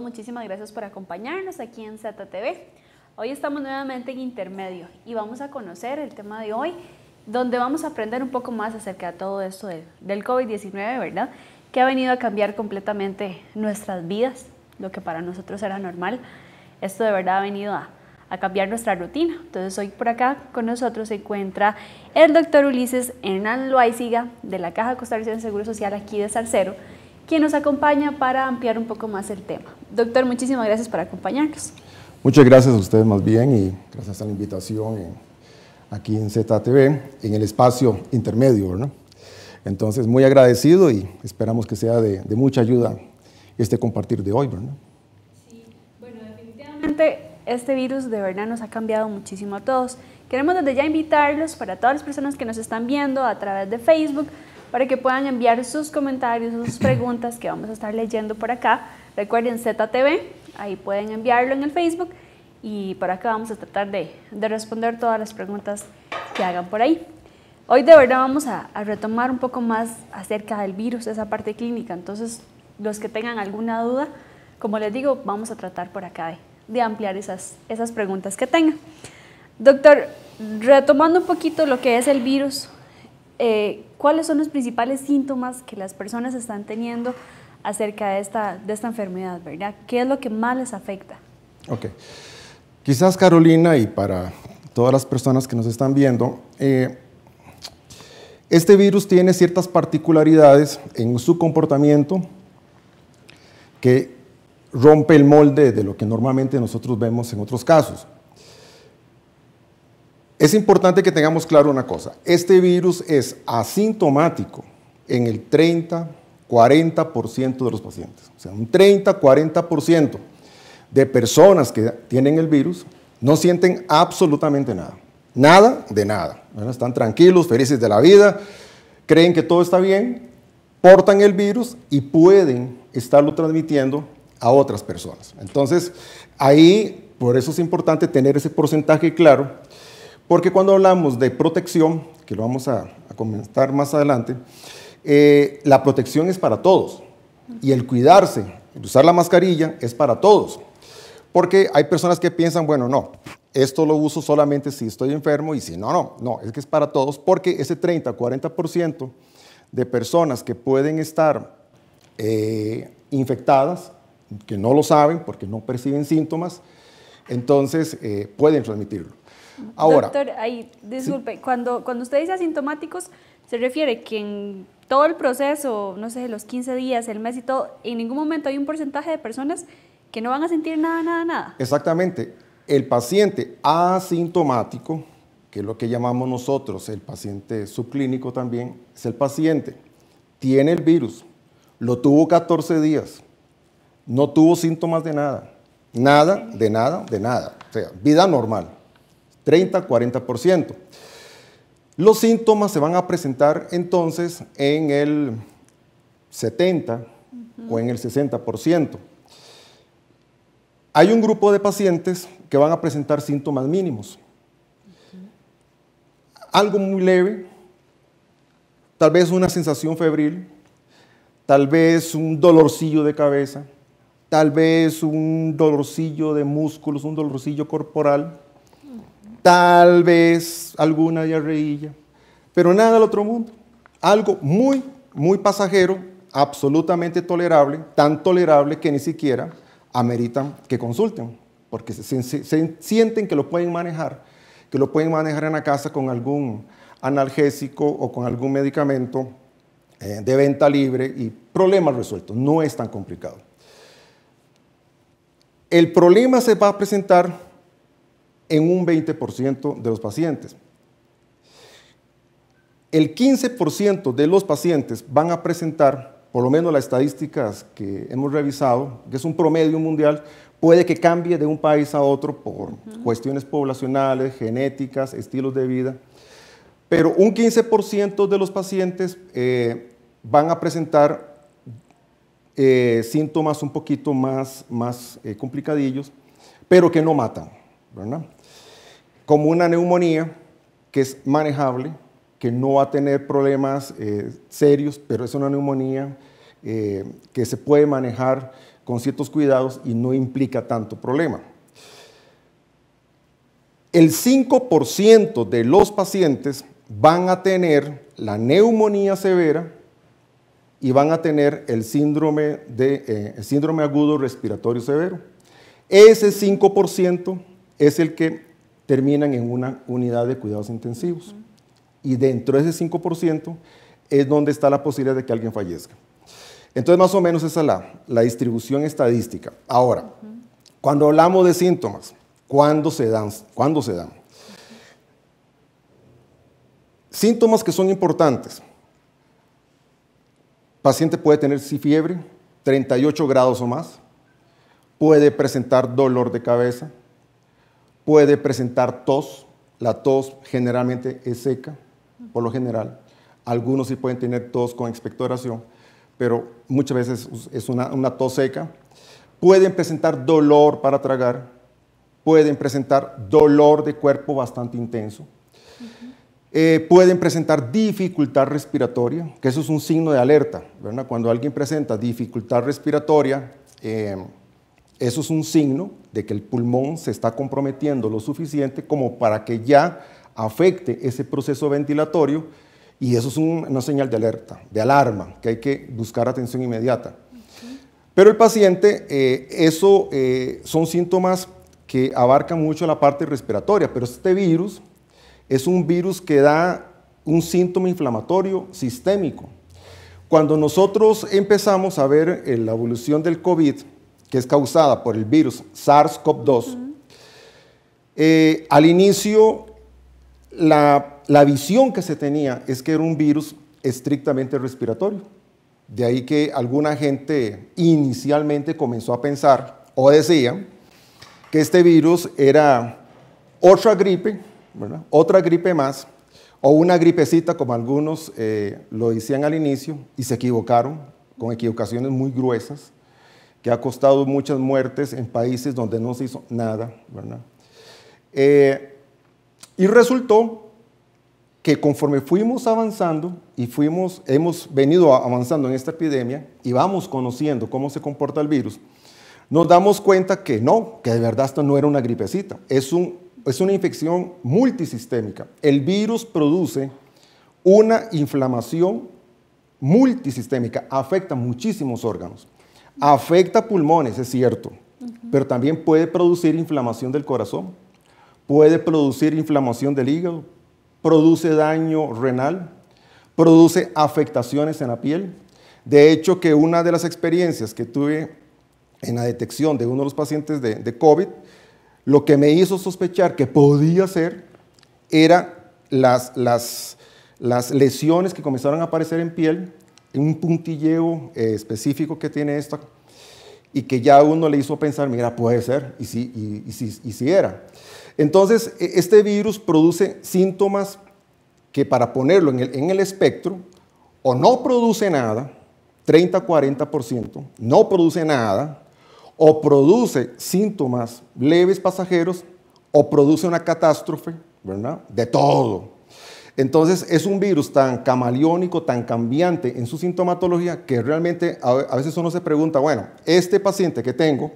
muchísimas gracias por acompañarnos aquí en ZTV. Hoy estamos nuevamente en Intermedio y vamos a conocer el tema de hoy, donde vamos a aprender un poco más acerca de todo esto del COVID-19, ¿verdad? Que ha venido a cambiar completamente nuestras vidas, lo que para nosotros era normal. Esto de verdad ha venido a, cambiar nuestra rutina. Entonces hoy por acá con nosotros se encuentra el doctor Ulises Hernán Loaiziga de la Caja Costarricense de Seguro Social aquí de Salcero quien nos acompaña para ampliar un poco más el tema. Doctor, muchísimas gracias por acompañarnos. Muchas gracias a ustedes más bien y gracias a la invitación aquí en ZTV, en el espacio intermedio. ¿no? Entonces, muy agradecido y esperamos que sea de, de mucha ayuda este compartir de hoy. ¿verdad? Sí, bueno, definitivamente este virus de verdad nos ha cambiado muchísimo a todos. Queremos desde ya invitarlos para todas las personas que nos están viendo a través de Facebook para que puedan enviar sus comentarios, sus preguntas que vamos a estar leyendo por acá. Recuerden ZTV, ahí pueden enviarlo en el Facebook y por acá vamos a tratar de, responder todas las preguntas que hagan por ahí. Hoy de verdad vamos a, retomar un poco más acerca del virus, esa parte clínica. Entonces, los que tengan alguna duda, como les digo, vamos a tratar por acá de, ampliar esas, esas preguntas que tengan. Doctor, retomando un poquito lo que es el virus, eh, ¿Cuáles son los principales síntomas que las personas están teniendo acerca de esta, de esta enfermedad, verdad? ¿Qué es lo que más les afecta? Ok. Quizás Carolina y para todas las personas que nos están viendo, eh, este virus tiene ciertas particularidades en su comportamiento que rompe el molde de lo que normalmente nosotros vemos en otros casos. Es importante que tengamos claro una cosa. Este virus es asintomático en el 30, 40% de los pacientes. O sea, un 30, 40% de personas que tienen el virus no sienten absolutamente nada. Nada de nada. Están tranquilos, felices de la vida, creen que todo está bien, portan el virus y pueden estarlo transmitiendo a otras personas. Entonces, ahí, por eso es importante tener ese porcentaje claro porque cuando hablamos de protección, que lo vamos a, comentar más adelante, eh, la protección es para todos. Y el cuidarse, el usar la mascarilla, es para todos. Porque hay personas que piensan, bueno, no, esto lo uso solamente si estoy enfermo y si no, no, no, es que es para todos porque ese 30, 40% de personas que pueden estar eh, infectadas, que no lo saben porque no perciben síntomas, entonces eh, pueden transmitirlo. Ahora. Doctor, ahí, disculpe, cuando, cuando usted dice asintomáticos, se refiere que en todo el proceso, no sé, los 15 días, el mes y todo, en ningún momento hay un porcentaje de personas que no van a sentir nada, nada, nada. Exactamente. El paciente asintomático, que es lo que llamamos nosotros el paciente subclínico también, es el paciente, tiene el virus, lo tuvo 14 días, no tuvo síntomas de nada, nada, de nada, de nada, o sea, vida normal. 30-40%. Los síntomas se van a presentar entonces en el 70 o en el 60%. Hay un grupo de pacientes que van a presentar síntomas mínimos. Algo muy leve, tal vez una sensación febril, tal vez un dolorcillo de cabeza, tal vez un dolorcillo de músculos, un dolorcillo corporal, tal vez alguna diarreilla, pero nada del otro mundo. Algo muy, muy pasajero, absolutamente tolerable, tan tolerable que ni siquiera ameritan que consulten, porque se, sienten que lo pueden manejar, que lo pueden manejar en la casa con algún analgésico o con algún medicamento eh, de venta libre y problemas resueltos. No es tan complicado. El problema se va a presentar en un 20% de los pacientes. El 15% de los pacientes van a presentar, por lo menos las estadísticas que hemos revisado, que es un promedio mundial, puede que cambie de un país a otro por cuestiones poblacionales, genéticas, estilos de vida, pero un 15% de los pacientes eh, van a presentar eh, síntomas un poquito más, más eh, complicadillos, pero que no matan, ¿verdad? como una neumonía que es manejable, que no va a tener problemas eh, serios, pero es una neumonía eh, que se puede manejar con ciertos cuidados y no implica tanto problema. El 5% de los pacientes van a tener la neumonía severa y van a tener el síndrome, de, eh, el síndrome agudo respiratorio severo. Ese 5% es el que terminan en una unidad de cuidados intensivos. Y dentro de ese 5% es donde está la posibilidad de que alguien fallezca. Entonces, más o menos esa es la, distribución estadística. Ahora, cuando hablamos de síntomas, ¿cuándo se dan? se dan? Síntomas que son importantes. Paciente puede tener fiebre, 38 grados o más, puede presentar dolor de cabeza, puede presentar tos. La tos generalmente es seca, por lo general. Algunos sí pueden tener tos con expectoración, pero muchas veces es una, tos seca. Pueden presentar dolor para tragar, pueden presentar dolor de cuerpo bastante intenso. Eh, pueden presentar dificultad respiratoria, que eso es un signo de alerta. ¿verdad? Cuando alguien presenta dificultad respiratoria, eh, eso es un signo de que el pulmón se está comprometiendo lo suficiente como para que ya afecte ese proceso ventilatorio y eso es una señal de alerta, de alarma, que hay que buscar atención inmediata. Pero el paciente, eh, eso eh, son síntomas que abarcan mucho la parte respiratoria, pero este virus es un virus que da un síntoma inflamatorio sistémico. Cuando nosotros empezamos a ver eh, la evolución del COVID, que es causada por el virus SARS-CoV-2, eh, al inicio la, visión que se tenía es que era un virus estrictamente respiratorio. De ahí que alguna gente inicialmente comenzó a pensar o decía que este virus era otra gripe, otra gripe más, o una gripecita como algunos eh, lo decían al inicio y se equivocaron con equivocaciones muy gruesas que ha costado muchas muertes en países donde no se hizo nada, ¿verdad? Eh, y resultó que conforme fuimos avanzando y fuimos, hemos venido avanzando en esta epidemia y vamos conociendo cómo se comporta el virus, nos damos cuenta que no, que de verdad esto no era una gripecita, es, un, es una infección multisistémica. El virus produce una inflamación multisistémica, afecta muchísimos órganos. Afecta pulmones, es cierto, pero también puede producir inflamación del corazón, puede producir inflamación del hígado, produce daño renal, produce afectaciones en la piel. De hecho, que una de las experiencias que tuve en la detección de uno de los pacientes de, de COVID, lo que me hizo sospechar que podía ser era las lesiones que comenzaron a aparecer en piel un puntilleo eh, específico que tiene esto y que ya uno le hizo pensar, mira, puede ser, y si, si, y era. Entonces, e, este virus produce síntomas que para ponerlo en el, en el espectro, o no produce nada, 30-40%, no produce nada, o produce síntomas leves pasajeros, o produce una catástrofe, ¿verdad? De todo. Entonces es un virus tan camaleónico, tan cambiante en su sintomatología que realmente a veces uno se pregunta, bueno, este paciente que tengo,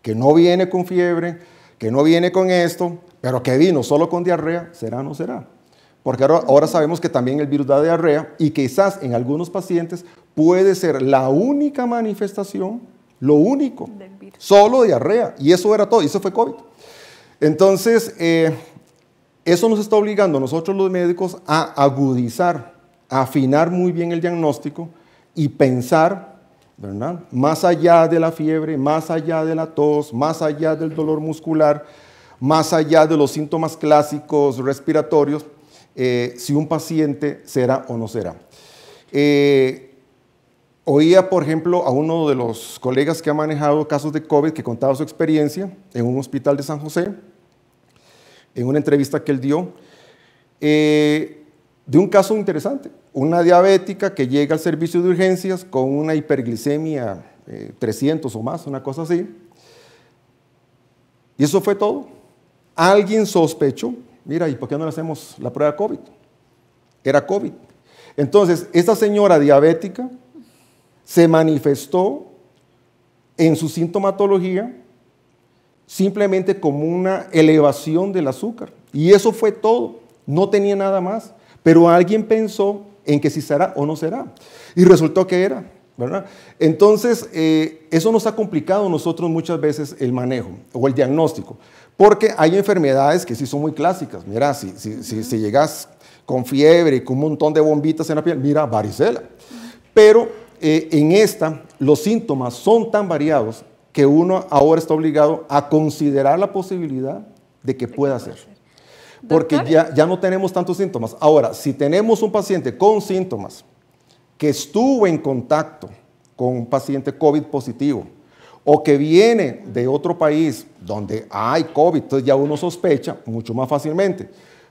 que no viene con fiebre, que no viene con esto, pero que vino solo con diarrea, ¿será o no será? Porque ahora, sabemos que también el virus da diarrea y quizás en algunos pacientes puede ser la única manifestación, lo único, solo diarrea. Y eso era todo, y eso fue COVID. Entonces, eh, eso nos está obligando a nosotros los médicos a agudizar, a afinar muy bien el diagnóstico y pensar, ¿verdad? Más allá de la fiebre, más allá de la tos, más allá del dolor muscular, más allá de los síntomas clásicos respiratorios, eh, si un paciente será o no será. Eh, oía, por ejemplo, a uno de los colegas que ha manejado casos de COVID que contaba su experiencia en un hospital de San José, en una entrevista que él dio, eh, de un caso interesante, una diabética que llega al servicio de urgencias con una hiperglicemia 300 eh, o más, una cosa así. Y eso fue todo. Alguien sospechó, mira, ¿y por qué no le hacemos la prueba COVID? Era COVID. Entonces, esta señora diabética se manifestó en su sintomatología simplemente como una elevación del azúcar. Y eso fue todo, no tenía nada más. Pero alguien pensó en que si será o no será. Y resultó que era, ¿verdad? Entonces, eh, eso nos ha complicado a nosotros muchas veces el manejo o el diagnóstico. Porque hay enfermedades que sí son muy clásicas. Mira, si, si, llegas con fiebre y con un montón de bombitas en la piel, mira, varicela. Pero eh, en esta, los síntomas son tan variados que uno ahora está obligado a considerar la posibilidad de que pueda ser. Porque ya, ya no tenemos tantos síntomas. Ahora, si tenemos un paciente con síntomas que estuvo en contacto con un paciente COVID positivo o que viene de otro país donde hay COVID, entonces ya uno sospecha mucho más fácilmente.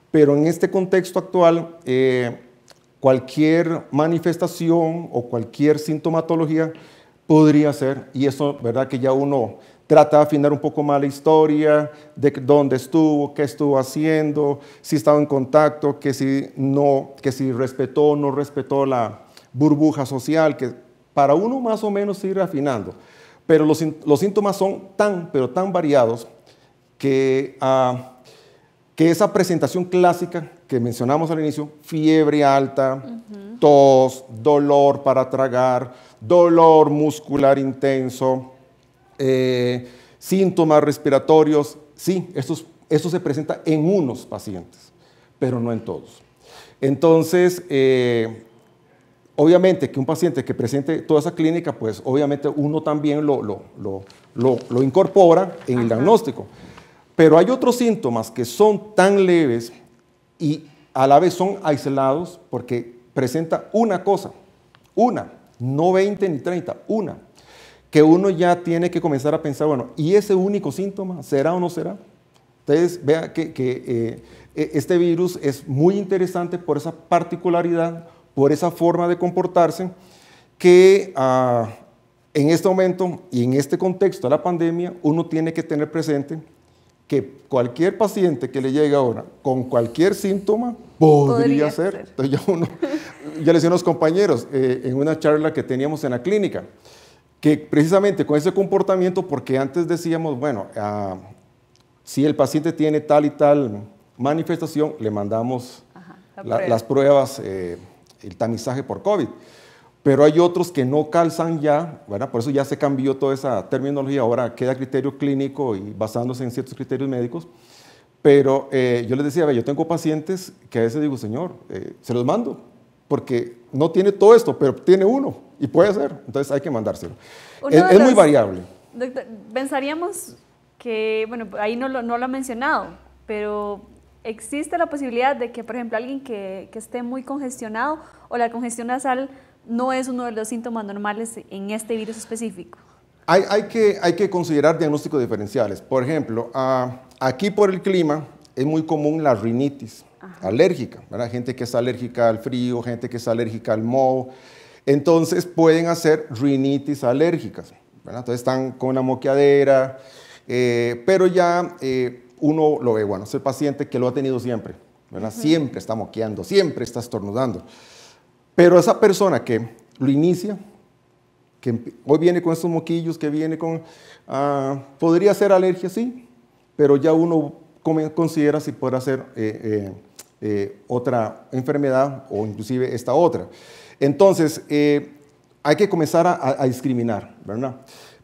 Pero en este contexto actual, eh, cualquier manifestación o cualquier sintomatología Podría ser, y eso, ¿verdad? Que ya uno trata de afinar un poco más la historia, de dónde estuvo, qué estuvo haciendo, si estaba en contacto, que si, no, que si respetó o no respetó la burbuja social, que para uno más o menos ir afinando. Pero los, síntomas son tan, pero tan variados que, ah, que esa presentación clásica que mencionamos al inicio, fiebre alta, tos, dolor para tragar, dolor muscular intenso, eh, síntomas respiratorios. Sí, esto, se presenta en unos pacientes, pero no en todos. Entonces, eh, obviamente que un paciente que presente toda esa clínica, pues obviamente uno también lo, incorpora en el diagnóstico. Pero hay otros síntomas que son tan leves y a la vez son aislados porque presenta una cosa, una, no 20 ni 30, una, que uno ya tiene que comenzar a pensar, bueno, ¿y ese único síntoma será o no será? Entonces, vea que, eh, e, este virus es muy interesante por esa particularidad, por esa forma de comportarse, que ah, en este momento y en este contexto de la pandemia uno tiene que tener presente que cualquier paciente que le llegue ahora con cualquier síntoma podría, ser. Ya uno, le decía los compañeros eh, en una charla que teníamos en la clínica, que precisamente con ese comportamiento, porque antes decíamos, bueno, ah, si el paciente tiene tal y tal manifestación, le mandamos las pruebas, eh, el tamizaje por COVID pero hay otros que no calzan ya, bueno, por eso ya se cambió toda esa terminología, ahora queda criterio clínico y basándose en ciertos criterios médicos. Pero eh, yo les decía, yo tengo pacientes que a veces digo, señor, eh, se los mando, porque no tiene todo esto, pero tiene uno, y puede ser, entonces hay que mandárselo. es, muy variable. pensaríamos que, bueno, ahí no lo, no ha mencionado, pero existe la posibilidad de que, por ejemplo, alguien que, que esté muy congestionado o la congestión nasal no es uno de los síntomas normales en este virus específico? Hay, que, considerar diagnósticos diferenciales. Por ejemplo, ah, aquí por el clima es muy común la rinitis alérgica, ¿verdad? gente que es alérgica al frío, gente que es alérgica al moho. Entonces pueden hacer rinitis alérgicas. Entonces están con una moqueadera, eh, pero ya eh, uno lo ve, bueno, es el paciente que lo ha tenido siempre, Siempre está moqueando, siempre está estornudando. Pero esa persona que lo inicia, que hoy viene con estos moquillos, que viene con... Ah, podría ser alergia, sí, pero ya uno considera si podrá ser eh, eh, eh, otra enfermedad o inclusive esta otra. Entonces, hay que comenzar a, discriminar, ¿verdad?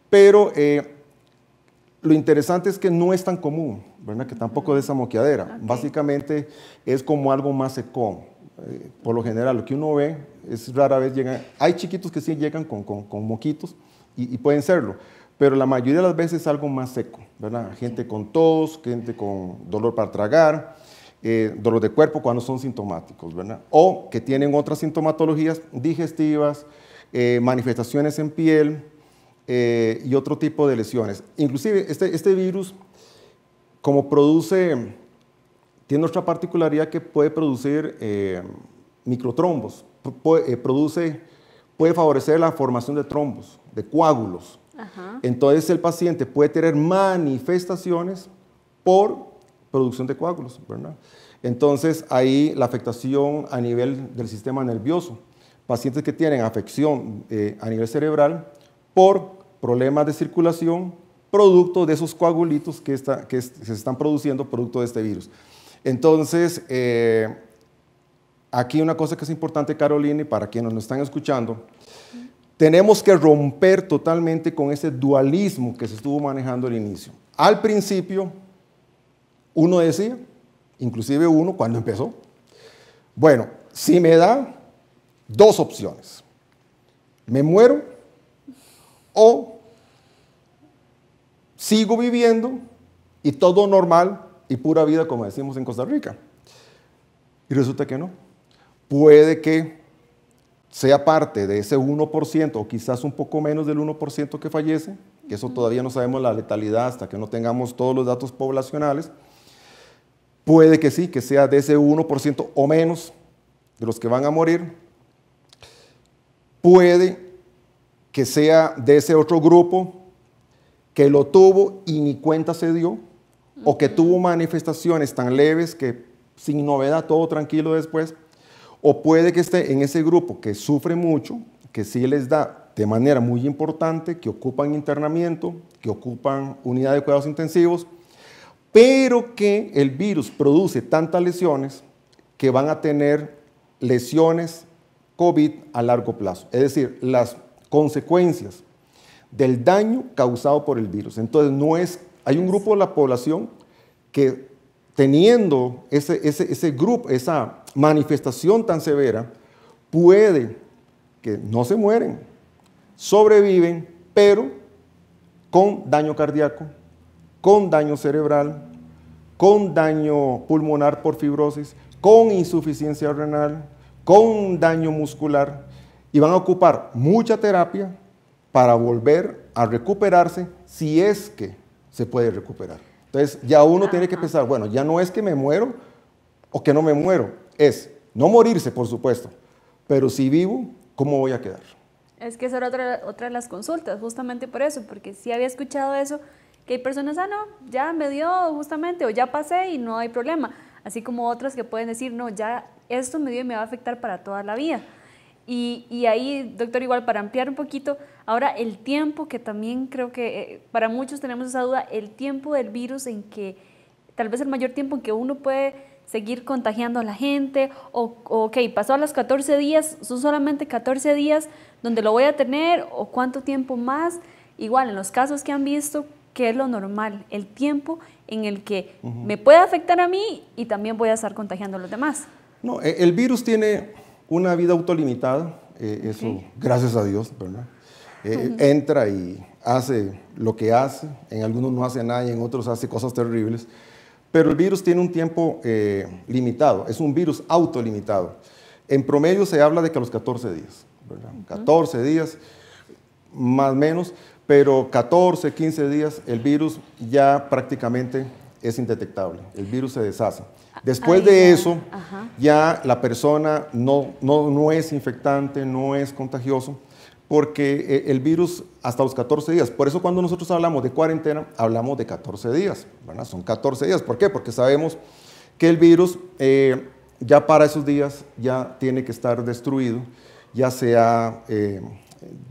Pero lo interesante es que no es tan común, ¿verdad? Que tampoco de esa moqueadera. Básicamente es como algo más común. Eh, por lo general, lo que uno ve es rara vez llegan, hay chiquitos que sí llegan con, con, moquitos y, pueden serlo, pero la mayoría de las veces es algo más seco, ¿verdad? Gente con tos, gente con dolor para tragar, eh, dolor de cuerpo cuando son sintomáticos, ¿verdad? O que tienen otras sintomatologías digestivas, eh, manifestaciones en piel y otro tipo de lesiones. Inclusive este, este virus, como produce tiene otra particularidad que puede producir eh, microtrombos, puede, eh, produce, puede favorecer la formación de trombos, de coágulos. Entonces el paciente puede tener manifestaciones por producción de coágulos, Entonces ahí la afectación a nivel del sistema nervioso. Pacientes que tienen afección eh, a nivel cerebral por problemas de circulación, producto de esos coagulitos que, que se están produciendo producto de este virus. Entonces, eh, aquí una cosa que es importante, Carolina, y para quienes nos están escuchando, tenemos que romper totalmente con ese dualismo que se estuvo manejando al inicio. Al principio, uno decía, inclusive uno cuando empezó, bueno, si me da dos opciones, me muero o sigo viviendo y todo normal y pura vida, como decimos en Costa Rica. Y resulta que no. Puede que sea parte de ese 1% o quizás un poco menos del 1% que fallece, que eso todavía no sabemos la letalidad hasta que no tengamos todos los datos poblacionales, puede que sí, que sea de ese 1% o menos de los que van a morir, puede que sea de ese otro grupo que lo tuvo y ni cuenta se dio, o que tuvo manifestaciones tan leves que sin novedad, todo tranquilo después, o puede que esté en ese grupo que sufre mucho, que sí les da de manera muy importante, que ocupan internamiento, que ocupan unidad de cuidados intensivos, pero que el virus produce tantas lesiones que van a tener lesiones COVID a largo plazo, es decir, las consecuencias del daño causado por el virus. Entonces, no es hay un grupo de la población que teniendo ese, ese grupo, esa manifestación tan severa, puede que no se mueren, sobreviven, pero con daño cardíaco, con daño cerebral, con daño pulmonar por fibrosis, con insuficiencia renal, con daño muscular, y van a ocupar mucha terapia para volver a recuperarse si es que se puede recuperar. Entonces ya uno tiene que pensar, bueno, ya no es que me muero o que no me muero, es no morirse, por supuesto, pero si vivo, ¿cómo voy a quedar? Es que esa era otra, de las consultas, justamente por eso, porque si había escuchado eso, que hay personas, ah, no, ya me dio justamente, o ya pasé y no hay problema, así como otras que pueden decir, no, ya esto me dio y me va a afectar para toda la vida. Y, y, ahí, doctor, igual para ampliar un poquito, ahora el tiempo, que también creo que eh, para muchos tenemos esa duda, el tiempo del virus en que tal vez el mayor tiempo en que uno puede seguir contagiando a la gente, o, ok, pasó a los 14 días, son solamente 14 días donde lo voy a tener, o cuánto tiempo más, igual en los casos que han visto, que es lo normal, el tiempo en el que me puede afectar a mí y también voy a estar contagiando a los demás. No, e, el virus tiene una vida autolimitada, eh, eso, gracias a Dios, ¿verdad? Eh, entra y hace lo que hace, en algunos no hace nada y en otros hace cosas terribles, pero el virus tiene un tiempo eh, limitado, es un virus autolimitado. En promedio se habla de que a los 14 días, ¿verdad? 14 días, más o menos, pero 14, 15 días el virus ya prácticamente es indetectable, el virus se deshace. Después de eso, ya la persona no, es infectante, no es contagioso, porque eh, el virus hasta los 14 días. Por eso cuando nosotros hablamos de cuarentena, hablamos de 14 días. ¿verdad? Son 14 días. ¿Por qué? Porque sabemos que el virus eh, ya para esos días ya tiene que estar destruido, ya se ha eh,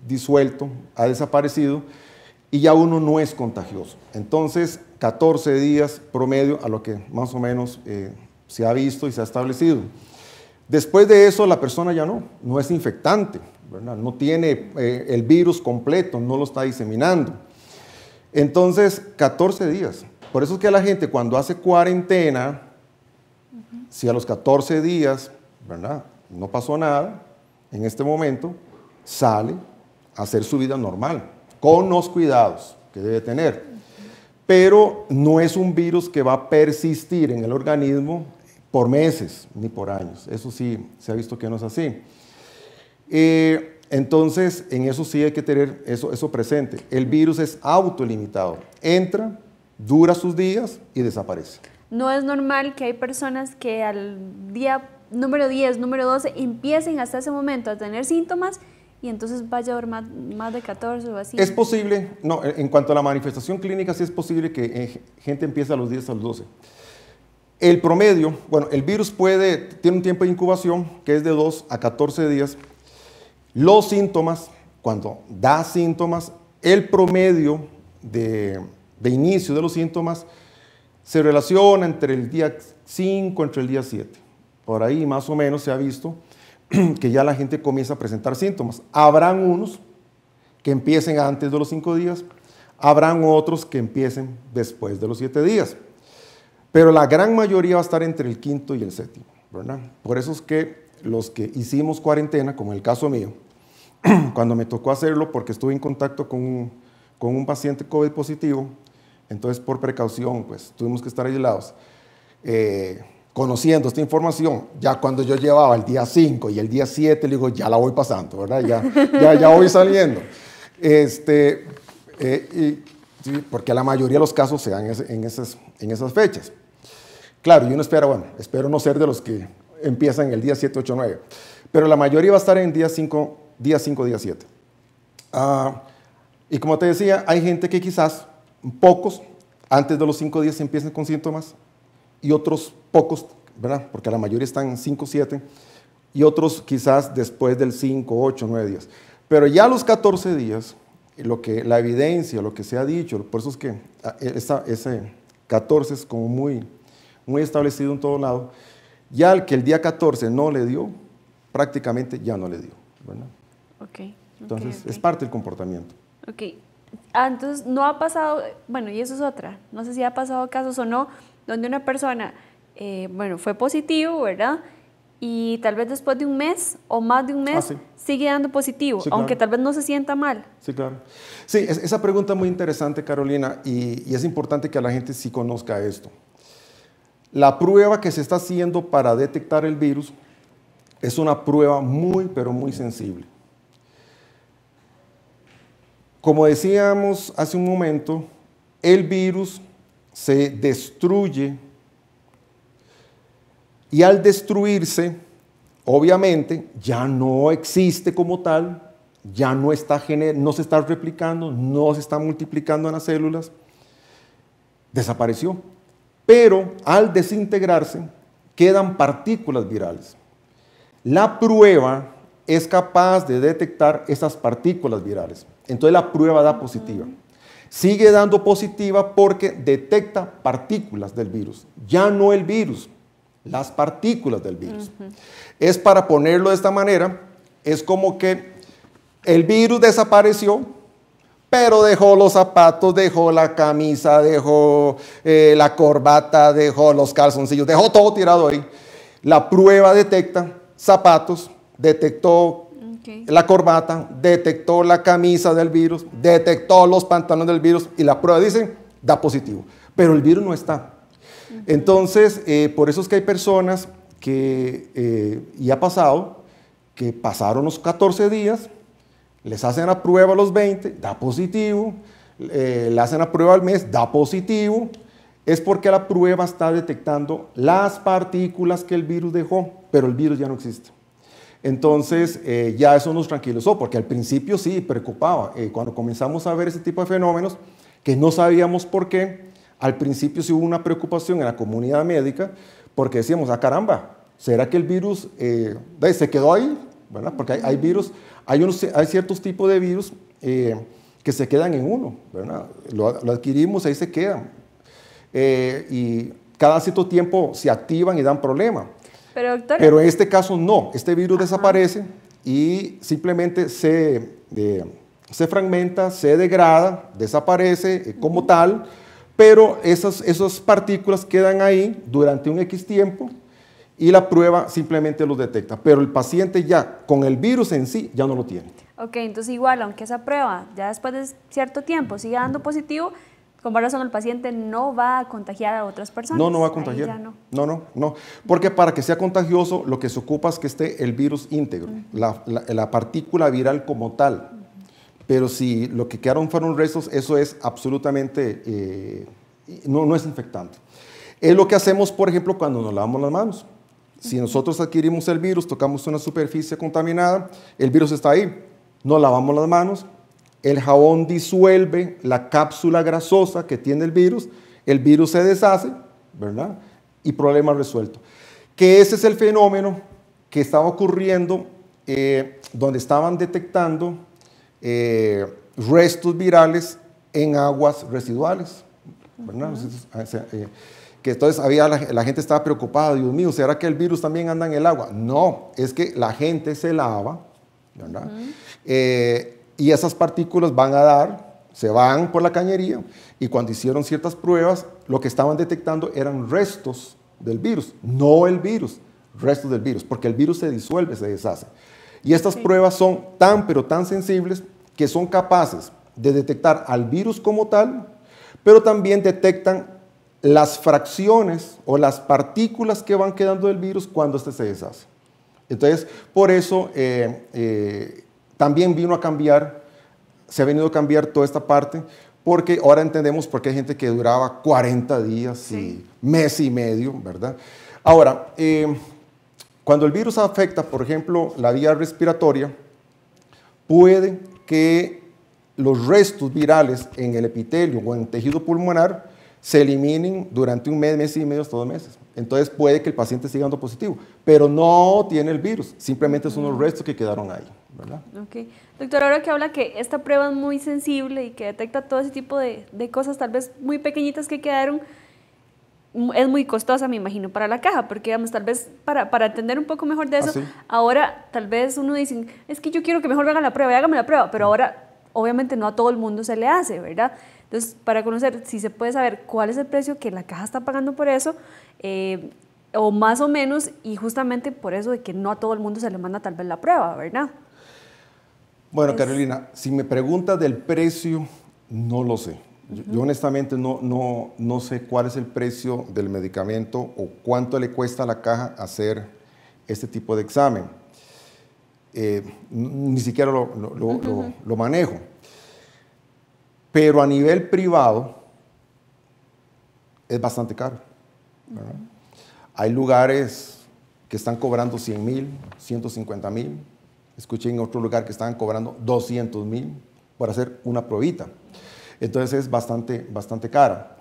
disuelto, ha desaparecido y ya uno no es contagioso. Entonces, 14 días promedio a lo que más o menos eh, se ha visto y se ha establecido. Después de eso, la persona ya no, no es infectante, ¿verdad? no tiene eh, el virus completo, no lo está diseminando. Entonces, 14 días. Por eso es que la gente cuando hace cuarentena, si a los 14 días, ¿verdad? No pasó nada, en este momento, sale a hacer su vida normal con los cuidados que debe tener. Pero no es un virus que va a persistir en el organismo por meses ni por años. Eso sí, se ha visto que no es así. Eh, entonces, en eso sí hay que tener eso, eso presente. El virus es autolimitado. Entra, dura sus días y desaparece. No es normal que hay personas que al día número 10, número 12 empiecen hasta ese momento a tener síntomas y entonces vaya a más, de 14 o así. Es posible, no, eh, en cuanto a la manifestación clínica, sí es posible que eh, gente empiece a los 10 a los 12. El promedio, bueno, el virus puede, tiene un tiempo de incubación que es de 2 a 14 días. Los síntomas, cuando da síntomas, el promedio de, de inicio de los síntomas se relaciona entre el día 5, entre el día 7. Por ahí más o menos se ha visto que ya la gente comienza a presentar síntomas. Habrán unos que empiecen antes de los cinco días, habrán otros que empiecen después de los siete días. Pero la gran mayoría va a estar entre el quinto y el séptimo, ¿verdad? Por eso es que los que hicimos cuarentena, como en el caso mío, cuando me tocó hacerlo porque estuve en contacto con un, paciente COVID positivo, entonces por precaución, pues tuvimos que estar aislados. Eh, conociendo esta información, ya cuando yo llevaba el día 5 y el día 7, le digo, ya la voy pasando, ¿verdad? Ya, ya, voy saliendo. Este, eh, y, porque la mayoría de los casos se dan en esas, fechas. Claro, yo no espero, bueno, espero no ser de los que empiezan el día 7, 8, 9, pero la mayoría va a estar en día 5, día 5, día 7. Ah, y como te decía, hay gente que quizás, pocos, antes de los 5 días empiezan con síntomas, y otros pocos, ¿verdad? Porque la mayoría están 5, 7, y otros quizás después del 5, 8, 9 días. Pero ya los 14 días, lo que, la evidencia, lo que se ha dicho, por eso es que ah, e, ese 14 es como muy, muy establecido en todo lado, ya el que el día 14 no le dio, prácticamente ya no le dio, ¿verdad? Ok. Entonces, es parte del comportamiento. Ok. Ah, entonces, no ha pasado, bueno, y eso es otra. No sé si ha pasado casos o no, donde una persona, eh, bueno, fue positivo, ¿verdad? Y tal vez después de un mes o más de un mes ah, sigue dando positivo, aunque tal vez no se sienta mal. Sí, claro. Sí, esa pregunta es muy interesante, Carolina, y, y es importante que la gente sí conozca esto. La prueba que se está haciendo para detectar el virus es una prueba muy, pero muy sensible. Como decíamos hace un momento, el virus se destruye y al destruirse, obviamente, ya no existe como tal, ya no, está no se está replicando, no se está multiplicando en las células, desapareció. Pero al desintegrarse, quedan partículas virales. La prueba es capaz de detectar esas partículas virales. Entonces la prueba da positiva. Sigue dando positiva porque detecta partículas del virus, ya no el virus, las partículas del virus. Es para ponerlo de esta manera, es como que el virus desapareció, pero dejó los zapatos, dejó la camisa, dejó eh, la corbata, dejó los calzoncillos, dejó todo tirado ahí. La prueba detecta zapatos, detectó la corbata, detectó la camisa del virus, detectó los pantalones del virus y la prueba dice, da positivo. Pero el virus no está. Entonces, eh, por eso es que hay personas que, ya eh, y ha pasado, que pasaron los 14 días, les hacen la prueba a los 20, da positivo, eh, le hacen la prueba al mes, da positivo, es porque la prueba está detectando las partículas que el virus dejó, pero el virus ya no existe. Entonces, eh, ya eso nos tranquilizó, porque al principio sí preocupaba. Eh, cuando comenzamos a ver ese tipo de fenómenos, que no sabíamos por qué, al principio sí hubo una preocupación en la comunidad médica, porque decíamos, ah, caramba, ¿será que el virus eh, se quedó ahí? Porque hay, virus, hay, ciertos tipos de virus que se quedan en uno, Lo, adquirimos, ahí se quedan. y cada cierto tiempo se activan y dan problema. Pero, en este caso no, este virus desaparece y simplemente se, eh, se fragmenta, se degrada, desaparece eh, como tal, pero esas, esas partículas quedan ahí durante un X tiempo y la prueba simplemente los detecta, pero el paciente ya con el virus en sí ya no lo tiene. Ok, entonces igual, aunque esa prueba ya después de cierto tiempo siga dando positivo, con el paciente no va a contagiar a otras personas. No, no va a contagiar. No. no. no, Porque para que sea contagioso, lo que se ocupa es que esté el virus íntegro, la, partícula viral como tal. Pero si lo que quedaron fueron restos, eso es absolutamente, eh, no, no es infectante. Es lo que hacemos, por ejemplo, cuando nos lavamos las manos. Si nosotros adquirimos el virus, tocamos una superficie contaminada, el virus está ahí. Nos lavamos las manos, el jabón disuelve la cápsula grasosa que tiene el virus, el virus se deshace, ¿verdad? Y problema resuelto. Que ese es el fenómeno que estaba ocurriendo eh, donde estaban detectando eh, restos virales en aguas residuales, verdad eh, que entonces había, la, gente estaba preocupada, Dios mío, ¿será que el virus también anda en el agua? No, es que la gente se lava, verdad y esas partículas van a dar, se van por la cañería y cuando hicieron ciertas pruebas, lo que estaban detectando eran restos del virus, no el virus, restos del virus, porque el virus se disuelve, se deshace. Y estas pruebas son tan, pero tan sensibles que son capaces de detectar al virus como tal, pero también detectan las fracciones o las partículas que van quedando del virus cuando este se deshace. Entonces, por eso eh, eh, también vino a cambiar, se ha venido a cambiar toda esta parte, porque ahora entendemos por qué hay gente que duraba 40 días y mes y medio, ¿verdad? Ahora, eh, cuando el virus afecta, por ejemplo, la vía respiratoria, puede que los restos virales en el epitelio o en el tejido pulmonar se eliminen durante un mes, mes y medio, hasta dos meses. Entonces puede que el paciente siga dando positivo, pero no tiene el virus, simplemente son los restos que quedaron ahí. Ok. Doctor, ahora que habla que esta prueba es muy sensible y que detecta todo ese tipo de, cosas, tal vez muy pequeñitas que quedaron, es muy costosa, me imagino, para la caja, porque digamos, tal vez para, para entender un poco mejor de ah, eso, ahora tal vez uno dice, es que yo quiero que mejor me hagan la prueba, y hágame la prueba, pero ahora obviamente no a todo el mundo se le hace, ¿verdad? Entonces, para conocer si se puede saber cuál es el precio que la caja está pagando por eso, eh, o más o menos, y justamente por eso de que no a todo el mundo se le manda tal vez la prueba, ¿verdad? Bueno, Carolina, si me preguntas del precio, no lo sé. Yo, honestamente no, no, sé cuál es el precio del medicamento o cuánto le cuesta a la caja hacer este tipo de examen. Eh, ni siquiera lo, manejo. Pero a nivel privado es bastante caro. Hay lugares que están cobrando 100 mil, 150 mil, Escuché en otro lugar que estaban cobrando 200 mil por hacer una probita. Entonces es bastante, bastante cara.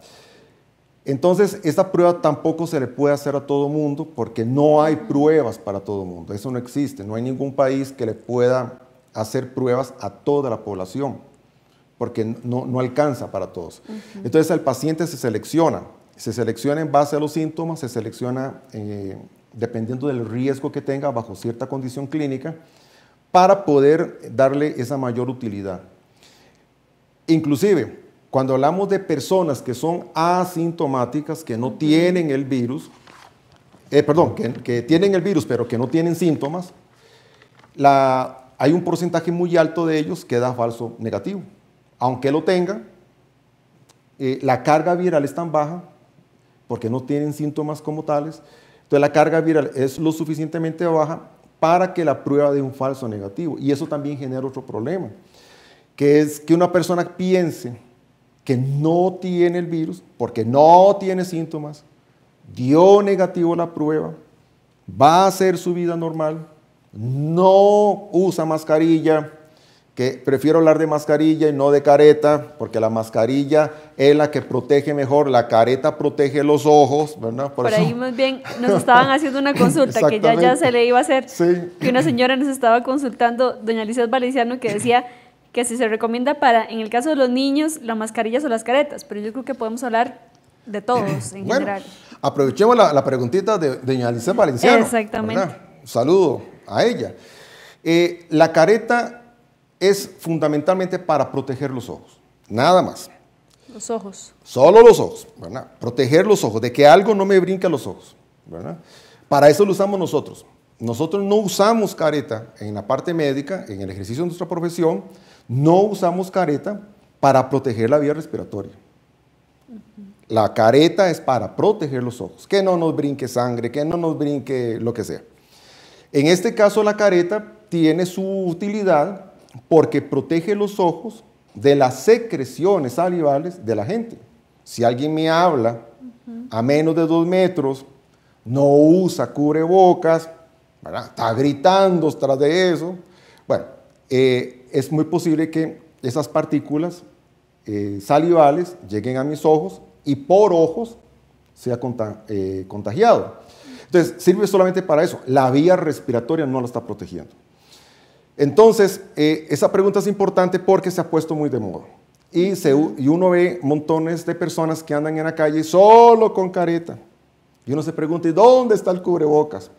Entonces, esta prueba tampoco se le puede hacer a todo mundo porque no hay pruebas para todo mundo. Eso no existe. No hay ningún país que le pueda hacer pruebas a toda la población porque no, no alcanza para todos. Entonces, el paciente se selecciona. Se selecciona en base a los síntomas, se selecciona eh, dependiendo del riesgo que tenga bajo cierta condición clínica para poder darle esa mayor utilidad. Inclusive, cuando hablamos de personas que son asintomáticas, que no tienen el virus, eh, perdón, que, tienen el virus pero que no tienen síntomas, hay un porcentaje muy alto de ellos que da falso negativo. Aunque lo tengan, eh, la carga viral es tan baja porque no tienen síntomas como tales. Entonces la carga viral es lo suficientemente baja para que la prueba dé un falso negativo. Y eso también genera otro problema, que es que una persona piense que no tiene el virus, porque no tiene síntomas, dio negativo la prueba, va a hacer su vida normal, no usa mascarilla, que prefiero hablar de mascarilla y no de careta, porque la mascarilla es la que protege mejor, la careta protege los ojos, ¿verdad? Por, ahí más bien nos estaban haciendo una consulta que ya, ya se le iba a hacer, que una señora nos estaba consultando, doña Lizeth Valenciano, que decía que si se recomienda para, en el caso de los niños, las mascarillas o las caretas, pero yo creo que podemos hablar de todos en bueno, general. Aprovechemos la, preguntita de, doña Lizeth Valenciano. Exactamente. saludo a ella. Eh, la careta es fundamentalmente para proteger los ojos, nada más. Los ojos. Solo los ojos, ¿verdad? Proteger los ojos, de que algo no me brinca los ojos, ¿verdad? Para eso lo usamos nosotros. Nosotros no usamos careta en la parte médica, en el ejercicio de nuestra profesión, no usamos careta para proteger la vía respiratoria. La careta es para proteger los ojos, que no nos brinque sangre, que no nos brinque lo que sea. En este caso la careta tiene su utilidad porque protege los ojos de las secreciones salivales de la gente. Si alguien me habla a menos de dos metros, no usa cubrebocas, está gritando tras de eso, bueno, eh, es muy posible que esas partículas eh, salivales lleguen a mis ojos y por ojos sea eh, contagiado. Entonces, sirve solamente para eso. La vía respiratoria no la está protegiendo. Entonces, eh, esa pregunta es importante porque se ha puesto muy de moda. Y, y uno ve montones de personas que andan en la calle solo con careta. Y uno se pregunta, ¿y dónde está el cubrebocas?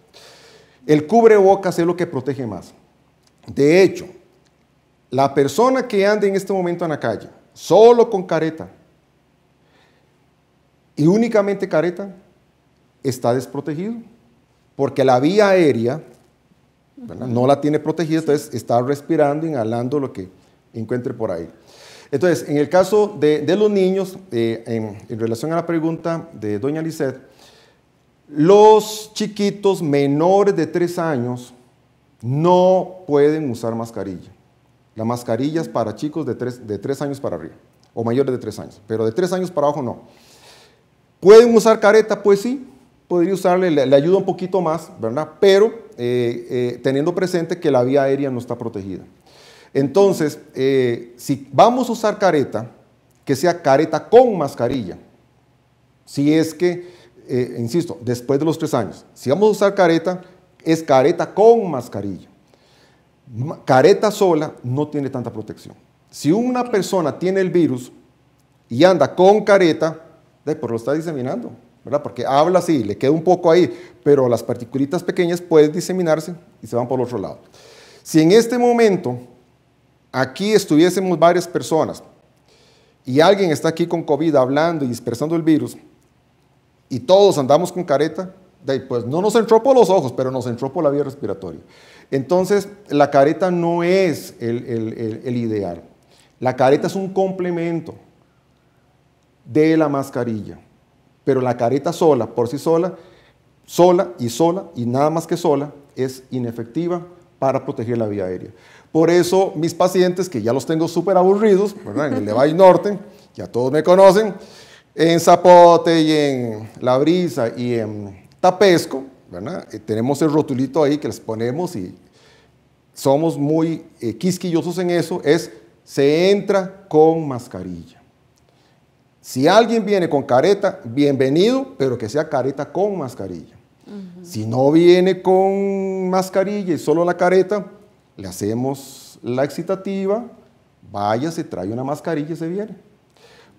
El cubrebocas es lo que protege más. De hecho, la persona que anda en este momento en la calle, solo con careta, y únicamente careta, está desprotegido. Porque la vía aérea no la tiene protegida, entonces está respirando, inhalando lo que encuentre por ahí. Entonces, en el caso de, los niños, eh, en, relación a la pregunta de doña Lisset, los chiquitos menores de 3 años no pueden usar mascarilla. La mascarilla es para chicos de tres de 3 años para arriba, o mayores de 3 años, pero de 3 años para abajo no. ¿Pueden usar careta? Pues sí, podría usarle, le, ayuda un poquito más, ¿verdad? Pero eh, eh, teniendo presente que la vía aérea no está protegida. Entonces, eh, si vamos a usar careta, que sea careta con mascarilla. Si es que, insisto, después de los tres años, si vamos a usar careta, es careta con mascarilla. Careta sola no tiene tanta protección. Si una persona tiene el virus y anda con careta, por lo está diseminando. Porque habla así, le queda un poco ahí, pero las particulitas pequeñas pueden diseminarse y se van por el otro lado. Si en este momento aquí estuviésemos varias personas y alguien está aquí con COVID hablando y dispersando el virus y todos andamos con careta, pues no nos entró por los ojos, pero nos entró por la vía respiratoria. Entonces, la careta no es el ideal. La careta es un complemento de la mascarilla. Pero la careta sola, por sí sola, sola y sola y nada más que sola, es inefectiva para proteger la vía aérea. Por eso mis pacientes, que ya los tengo súper aburridos, en el Levay Norte, ya todos me conocen, en Zapote y en La Brisa y en Tapesco, eh, tenemos el rotulito ahí que les ponemos y somos muy eh, quisquillosos en eso, es se entra con mascarilla. Si alguien viene con careta, bienvenido, pero que sea careta con mascarilla. Si no viene con mascarilla y solo la careta, le hacemos la excitativa, vaya, se trae una mascarilla y se viene.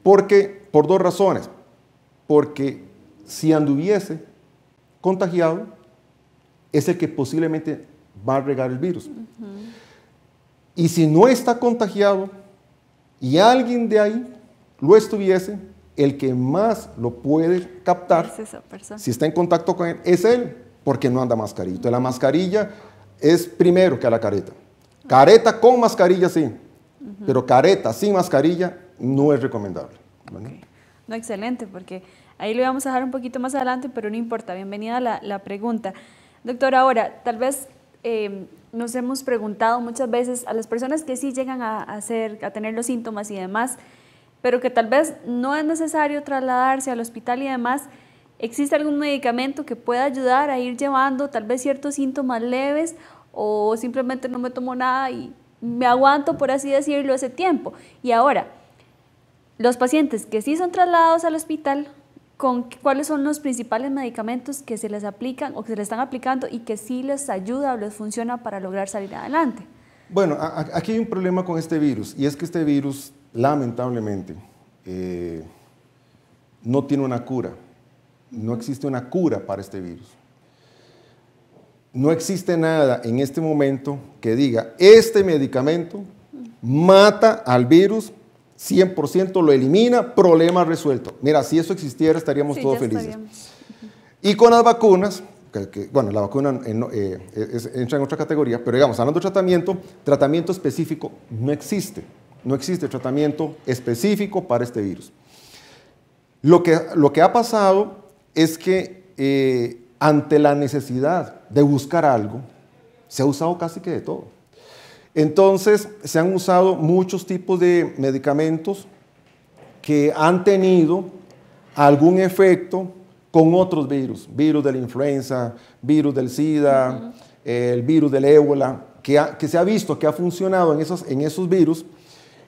Porque, por dos razones. Porque si anduviese contagiado, es el que posiblemente va a regar el virus. Y si no está contagiado y alguien de ahí lo estuviese, el que más lo puede captar, si está en contacto con él, es él, porque no anda mascarito. La mascarilla es primero que la careta. Careta con mascarilla, sí, pero careta sin mascarilla no es recomendable. No, excelente, porque ahí lo vamos a dejar un poquito más adelante, pero no importa. Bienvenida la, la pregunta. Doctor, ahora, tal vez em, nos hemos preguntado muchas veces a las personas que sí llegan a, a tener los síntomas y demás, pero que tal vez no es necesario trasladarse al hospital y además existe algún medicamento que pueda ayudar a ir llevando tal vez ciertos síntomas leves o simplemente no me tomo nada y me aguanto, por así decirlo, ese tiempo. Y ahora, los pacientes que sí son trasladados al hospital, ¿con ¿cuáles son los principales medicamentos que se les aplican o que se les están aplicando y que sí les ayuda o les funciona para lograr salir adelante? Bueno, aquí hay un problema con este virus y es que este virus lamentablemente, eh, no tiene una cura. No existe una cura para este virus. No existe nada en este momento que diga, este medicamento mata al virus 100% lo elimina, problema resuelto. Mira, si eso existiera estaríamos todos felices. Y con las vacunas, bueno, la vacuna eh, entra en otra categoría, pero digamos, hablando de tratamiento, tratamiento específico no existe. No existe tratamiento específico para este virus. Lo que, lo que ha pasado es que eh, ante la necesidad de buscar algo, se ha usado casi que de todo. Entonces, se han usado muchos tipos de medicamentos que han tenido algún efecto con otros virus, virus de la influenza, virus del SIDA, el virus del ébola, que, se ha visto que ha funcionado en en esos virus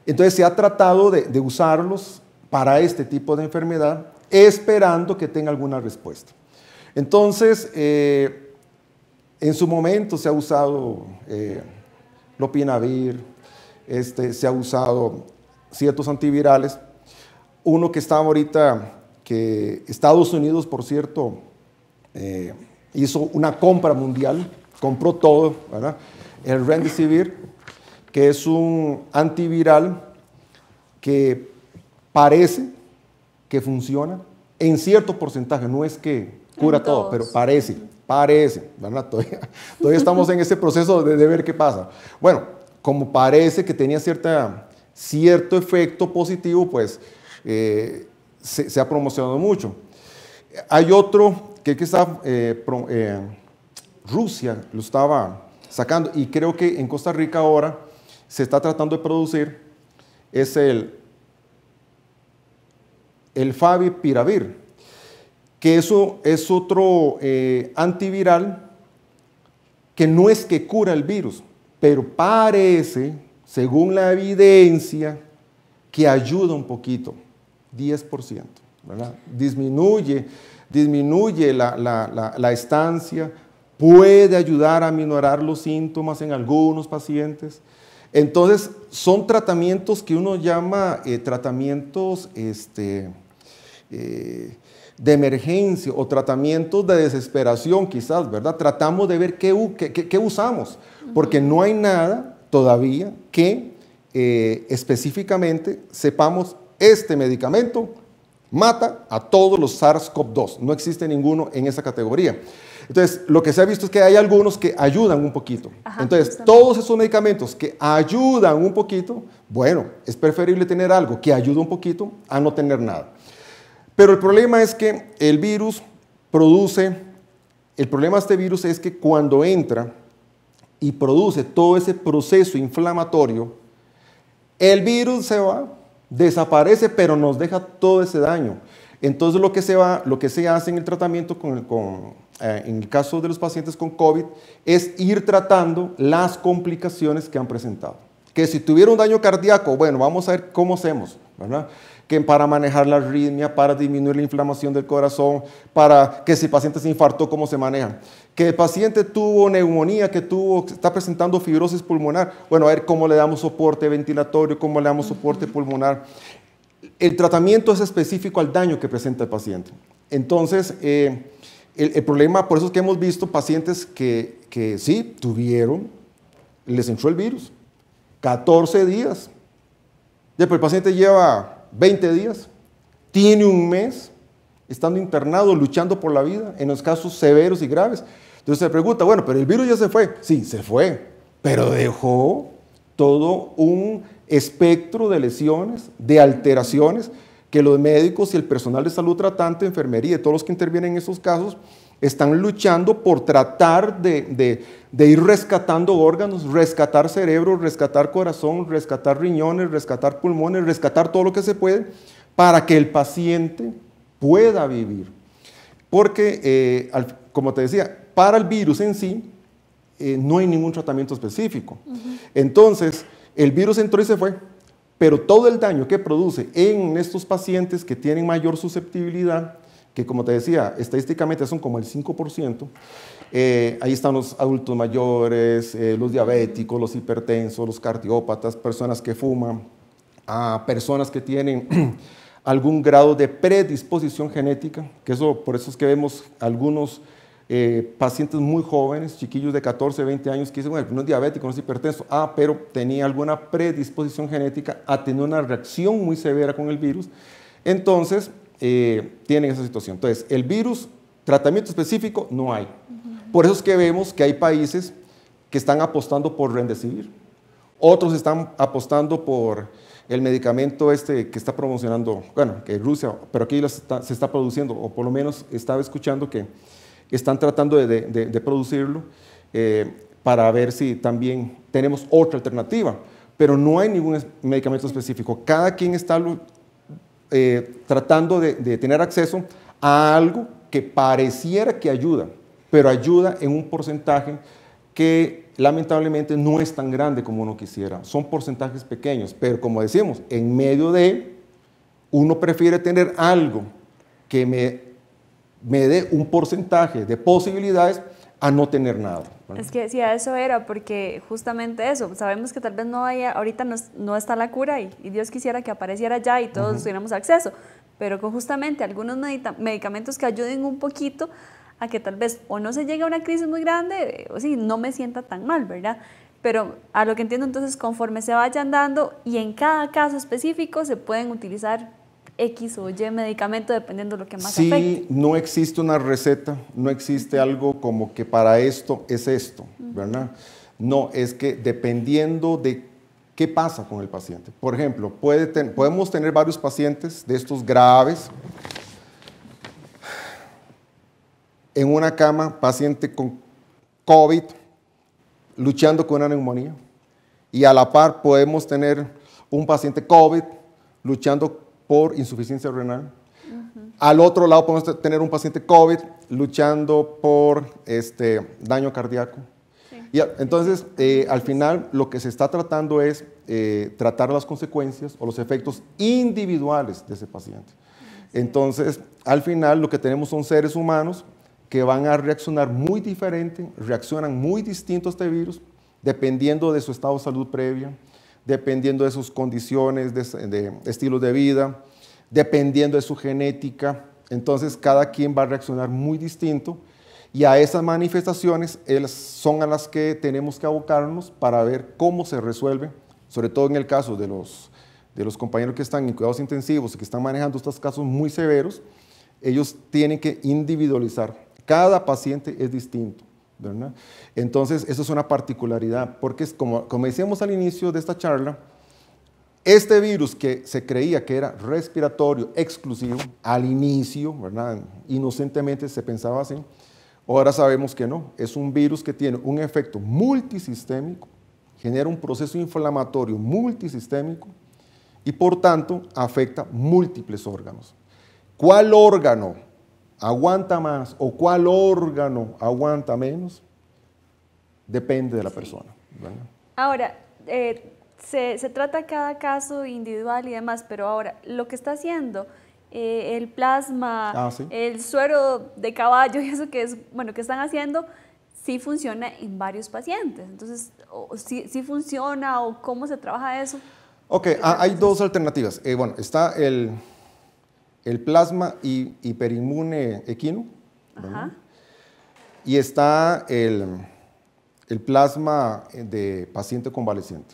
entonces se ha tratado de, usarlos para este tipo de enfermedad, esperando que tenga alguna respuesta. Entonces, eh, en su momento se ha usado eh, lopinavir, este, se ha usado ciertos antivirales. Uno que está ahorita, que Estados Unidos, por cierto, eh, hizo una compra mundial, compró todo, ¿verdad? el Remdesivir, que es un antiviral que parece que funciona en cierto porcentaje, no es que cura todo, pero parece, parece, ¿verdad? Todavía, estamos en ese proceso de, ver qué pasa. Bueno, como parece que tenía cierta, cierto efecto positivo, pues eh, se, ha promocionado mucho. Hay otro que, que está, eh, eh, Rusia lo estaba sacando y creo que en Costa Rica ahora se está tratando de producir es el, el Favipiravir, que eso es otro eh, antiviral que no es que cura el virus, pero parece, según la evidencia, que ayuda un poquito, 10%, ¿verdad? Disminuye, disminuye la, la estancia, puede ayudar a minorar los síntomas en algunos pacientes, entonces, son tratamientos que uno llama eh, tratamientos este, eh, de emergencia o tratamientos de desesperación quizás, ¿verdad? Tratamos de ver qué, usamos, porque no hay nada todavía que eh, específicamente sepamos este medicamento mata a todos los SARS-CoV-2. No existe ninguno en esa categoría. Entonces, lo que se ha visto es que hay algunos que ayudan un poquito. Entonces, todos esos medicamentos que ayudan un poquito, bueno, es preferible tener algo que ayude un poquito a no tener nada. Pero el problema es que el virus produce, el problema de este virus es que cuando entra y produce todo ese proceso inflamatorio, el virus se va, desaparece, pero nos deja todo ese daño. Entonces lo que se, va, lo que se hace en el tratamiento con, con eh, en el caso de los pacientes con COVID, es ir tratando las complicaciones que han presentado. Que si un daño cardíaco, bueno, vamos a ver cómo hacemos, ¿verdad? Que para manejar la arritmia, para disminuir la inflamación del corazón, para que si el paciente se infartó, cómo se maneja. Que el paciente tuvo neumonía, que tuvo, está presentando fibrosis pulmonar, bueno, a ver cómo le damos soporte ventilatorio, cómo le damos soporte pulmonar. El tratamiento es específico al daño que presenta el paciente. Entonces, eh, el, problema, por eso es que hemos visto pacientes que, que sí tuvieron, les entró el virus, 14 días. Ya, pero el paciente lleva 20 días, tiene un mes estando internado, luchando por la vida, en los casos severos y graves. Entonces se pregunta, bueno, pero el virus ya se fue. Sí, se fue, pero dejó todo un espectro de lesiones, de alteraciones que los médicos y el personal de salud tratante, enfermería y todos los que intervienen en esos casos están luchando por tratar de, ir rescatando órganos, rescatar cerebro, rescatar corazón, rescatar riñones, rescatar pulmones, rescatar todo lo que se puede para que el paciente pueda vivir. Porque, eh, como te decía, para el virus en sí eh, no hay ningún tratamiento específico. Entonces, el virus entró y se fue pero todo el daño que produce en estos pacientes que tienen mayor susceptibilidad, que como te decía, estadísticamente son como el 5%, eh, ahí están los adultos mayores, eh, los diabéticos, los hipertensos, los cardiópatas, personas que fuman, personas que tienen algún grado de predisposición genética, que eso por eso es que vemos algunos eh, pacientes muy jóvenes, chiquillos de 14, 20 años, que dicen, bueno, no es diabético, no es hipertenso, ah, pero tenía alguna predisposición genética a ah, tener una reacción muy severa con el virus, entonces eh, tienen esa situación. Entonces, el virus, tratamiento específico, no hay. Por eso es que vemos que hay países que están apostando por Rendecivir, otros están apostando por el medicamento este que está promocionando, bueno, que Rusia, pero aquí se está produciendo, o por lo menos estaba escuchando que están tratando de, producirlo eh, para ver si también tenemos otra alternativa. Pero no hay ningún medicamento específico. Cada quien está eh, tratando de, de tener acceso a algo que pareciera que ayuda, pero ayuda en un porcentaje que lamentablemente no es tan grande como uno quisiera. Son porcentajes pequeños, pero como decimos, en medio de uno prefiere tener algo que me me dé un porcentaje de posibilidades a no tener nada. Es que sí, eso era, porque justamente eso, sabemos que tal vez no haya, ahorita no, no está la cura y, Dios quisiera que apareciera ya y todos tuviéramos acceso, pero con justamente algunos medicamentos que ayuden un poquito a que tal vez o no se llegue a una crisis muy grande, o sí, no me sienta tan mal, ¿verdad? Pero a lo que entiendo entonces, conforme se vayan dando y en cada caso específico, se pueden utilizar X o Y medicamento dependiendo de lo que más sí, no existe una receta, no existe algo como que para esto es esto, ¿verdad? No, es que dependiendo de qué pasa con el paciente. Por ejemplo, podemos tener varios pacientes de estos graves en una cama, paciente con COVID, luchando con una neumonía. Y a la par podemos tener un paciente COVID luchando por insuficiencia renal. Al otro lado podemos tener un paciente COVID luchando por este, daño cardíaco. Y, entonces, eh, al final, lo que se está tratando es eh, tratar las consecuencias o los efectos individuales de ese paciente. Entonces, al final, lo que tenemos son seres humanos que van a reaccionar muy diferente, reaccionan muy distintos a este virus, dependiendo de su estado de salud previo, dependiendo de sus condiciones, de, de estilos de vida, dependiendo de su genética. Entonces cada quien va a reaccionar muy distinto y a esas manifestaciones son a las que tenemos que abocarnos para ver cómo se resuelve, sobre todo en el caso de los, de los compañeros que están en cuidados intensivos y que están manejando estos casos muy severos, ellos tienen que individualizar. Cada paciente es distinto. Entonces, eso es una particularidad, porque como, como decíamos al inicio de esta charla, este virus que se creía que era respiratorio exclusivo, al inicio, ¿verdad? inocentemente se pensaba así, ahora sabemos que no, es un virus que tiene un efecto multisistémico, genera un proceso inflamatorio multisistémico y por tanto afecta múltiples órganos. ¿Cuál órgano aguanta más o cuál órgano aguanta menos, depende de la persona. Ahora, eh, se, trata cada caso individual y demás, pero ahora, lo que está haciendo eh, el plasma, ah, el suero de caballo y eso que es, bueno, que están haciendo, sí funciona en varios pacientes. Entonces, si sí, funciona o cómo se trabaja eso? Ok, ah, hay dos alternativas. Eh, bueno, está el, el plasma hiperinmune equino. Y está el, plasma de paciente convaleciente.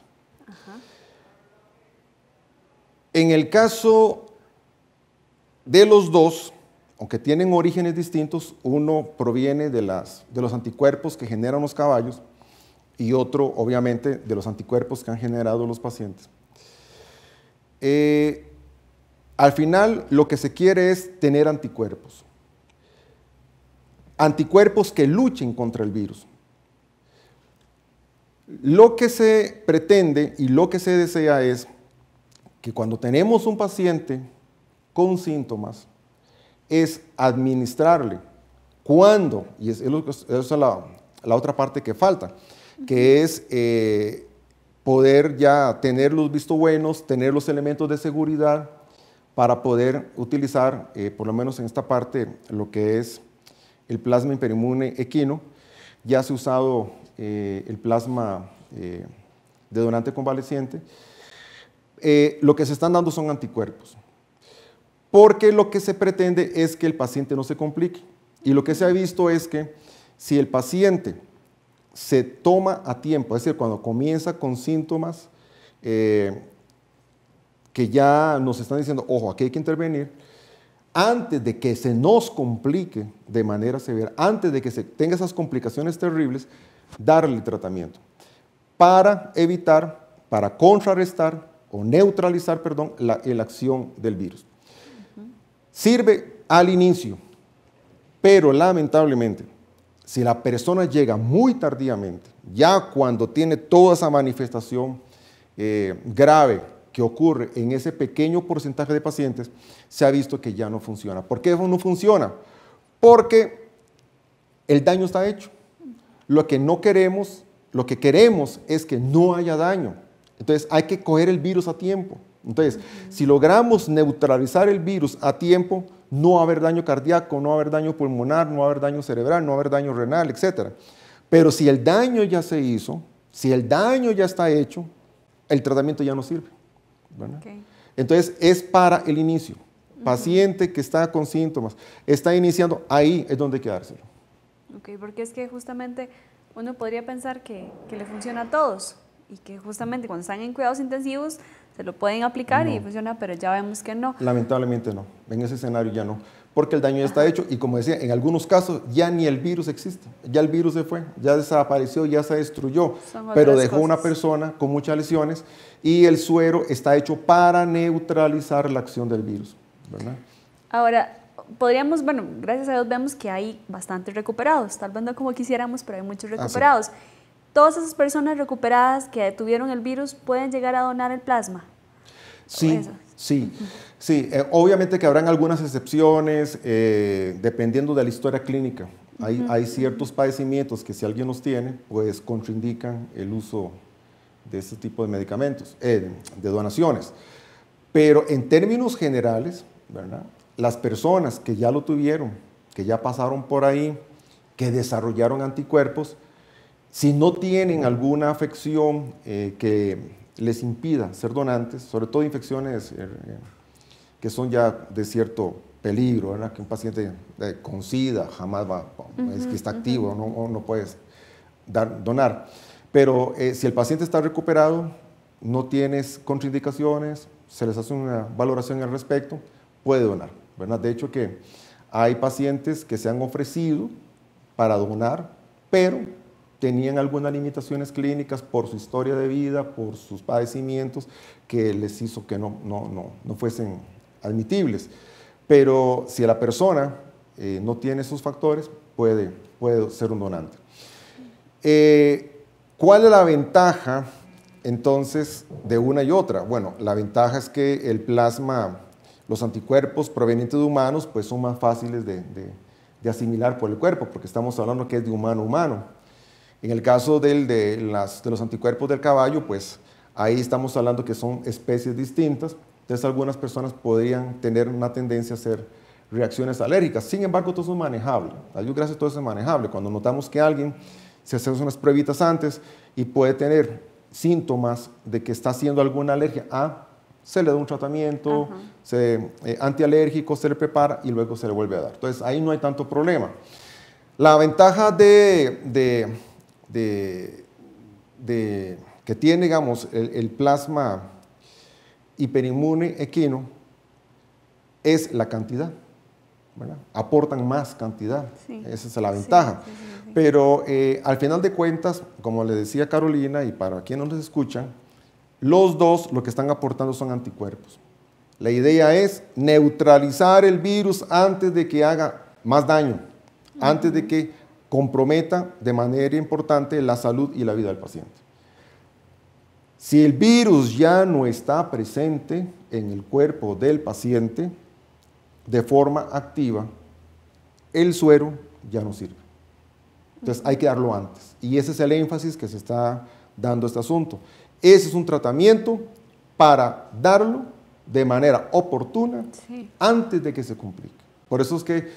En el caso de los dos, aunque tienen orígenes distintos, uno proviene de, las, de los anticuerpos que generan los caballos y otro, obviamente, de los anticuerpos que han generado los pacientes. Eh, al final lo que se quiere es tener anticuerpos. Anticuerpos que luchen contra el virus. Lo que se pretende y lo que se desea es que cuando tenemos un paciente con síntomas, es administrarle cuando, y esa es la, otra parte que falta, que es eh, poder ya tener los visto buenos, tener los elementos de seguridad para poder utilizar, eh, por lo menos en esta parte, lo que es el plasma imperimune equino. Ya se ha usado eh, el plasma eh, de donante convaleciente. lo que se están dando son anticuerpos, porque lo que se pretende es que el paciente no se complique. Y lo que se ha visto es que si el paciente se toma a tiempo, es decir, cuando comienza con síntomas, que ya nos están diciendo, ojo, aquí hay que intervenir, antes de que se nos complique de manera severa, antes de que se tenga esas complicaciones terribles, darle tratamiento para evitar, para contrarrestar o neutralizar, perdón, la, acción del virus. Sirve al inicio, pero lamentablemente, si la persona llega muy tardíamente, ya cuando tiene toda esa manifestación eh, grave, que ocurre en ese pequeño porcentaje de pacientes, se ha visto que ya no funciona. ¿Por qué no funciona? Porque el daño está hecho. Lo que no queremos, lo que queremos es que no haya daño. Entonces hay que coger el virus a tiempo. Entonces, si logramos neutralizar el virus a tiempo, no va a haber daño cardíaco, no va a haber daño pulmonar, no va a haber daño cerebral, no va a haber daño renal, etc. Pero si el daño ya se hizo, si el daño ya está hecho, el tratamiento ya no sirve. Entonces, es para el inicio. Paciente que está con síntomas, está iniciando, ahí es donde quedárselo. Ok, porque es que justamente uno podría pensar que, que le funciona a todos y que justamente cuando están en cuidados intensivos se lo pueden aplicar y funciona, pero ya vemos que no. Lamentablemente no, en ese escenario ya no, porque el daño ya está hecho y como decía, en algunos casos ya ni el virus existe, ya el virus se fue, ya desapareció, ya se destruyó, pero dejó una persona con muchas lesiones y el suero está hecho para neutralizar la acción del virus, ¿verdad? Ahora, podríamos, bueno, gracias a Dios vemos que hay bastantes recuperados, tal vez no como quisiéramos, pero hay muchos ah, recuperados todas esas personas recuperadas que tuvieron el virus pueden llegar a donar el plasma. Sí, sí, sí. Eh, obviamente que habrán algunas excepciones eh, dependiendo de la historia clínica. Hay, ciertos padecimientos que si alguien los tiene, pues contraindican el uso de este tipo de medicamentos, eh, de donaciones. Pero en términos generales, ¿verdad? las personas que ya lo tuvieron, que ya pasaron por ahí, que desarrollaron anticuerpos, si no tienen alguna afección eh, que les impida ser donantes, sobre todo infecciones eh, eh, que son ya de cierto peligro, ¿verdad? que un paciente con SIDA jamás va, es que está activo, no, no puedes donar. Pero si el paciente está recuperado, no tienes contraindicaciones, se les hace una valoración al respecto, puede donar. ¿verdad? De hecho que hay pacientes que se han ofrecido para donar, pero tenían algunas limitaciones clínicas por su historia de vida, por sus padecimientos, que les hizo que no, no, fuesen admitibles. Pero si la persona eh, no tiene esos factores, puede, puede ser un donante. Eh, ¿Cuál es la ventaja entonces de una y otra? Bueno, la ventaja es que el plasma, los anticuerpos provenientes de humanos, pues son más fáciles de, de asimilar por el cuerpo, porque estamos hablando que es de humano a humano. En el caso de, los anticuerpos del caballo, pues ahí estamos hablando que son especies distintas, entonces algunas personas podrían tener una tendencia a hacer reacciones alérgicas. Sin embargo, todo eso es manejable. La Dios gracias, todo eso es manejable. Cuando notamos que alguien se hace unas pruebitas antes y puede tener síntomas de que está haciendo alguna alergia, ah, se le da un tratamiento se, eh, antialérgico, se le prepara y luego se le vuelve a dar. Entonces ahí no hay tanto problema. La ventaja de de, que tiene, digamos, el, plasma hiperinmune equino es la cantidad. ¿verdad? Aportan más cantidad. Esa es la ventaja. Pero eh, al final de cuentas, como le decía Carolina y para quien no nos escucha, los dos lo que están aportando son anticuerpos. La idea es neutralizar el virus antes de que haga más daño, antes de que comprometa de manera importante la salud y la vida del paciente. Si el virus ya no está presente en el cuerpo del paciente de forma activa, el suero ya no sirve. Entonces hay que darlo antes. Y ese es el énfasis que se está dando a este asunto. Ese es un tratamiento para darlo de manera oportuna antes de que se complique. Por eso es que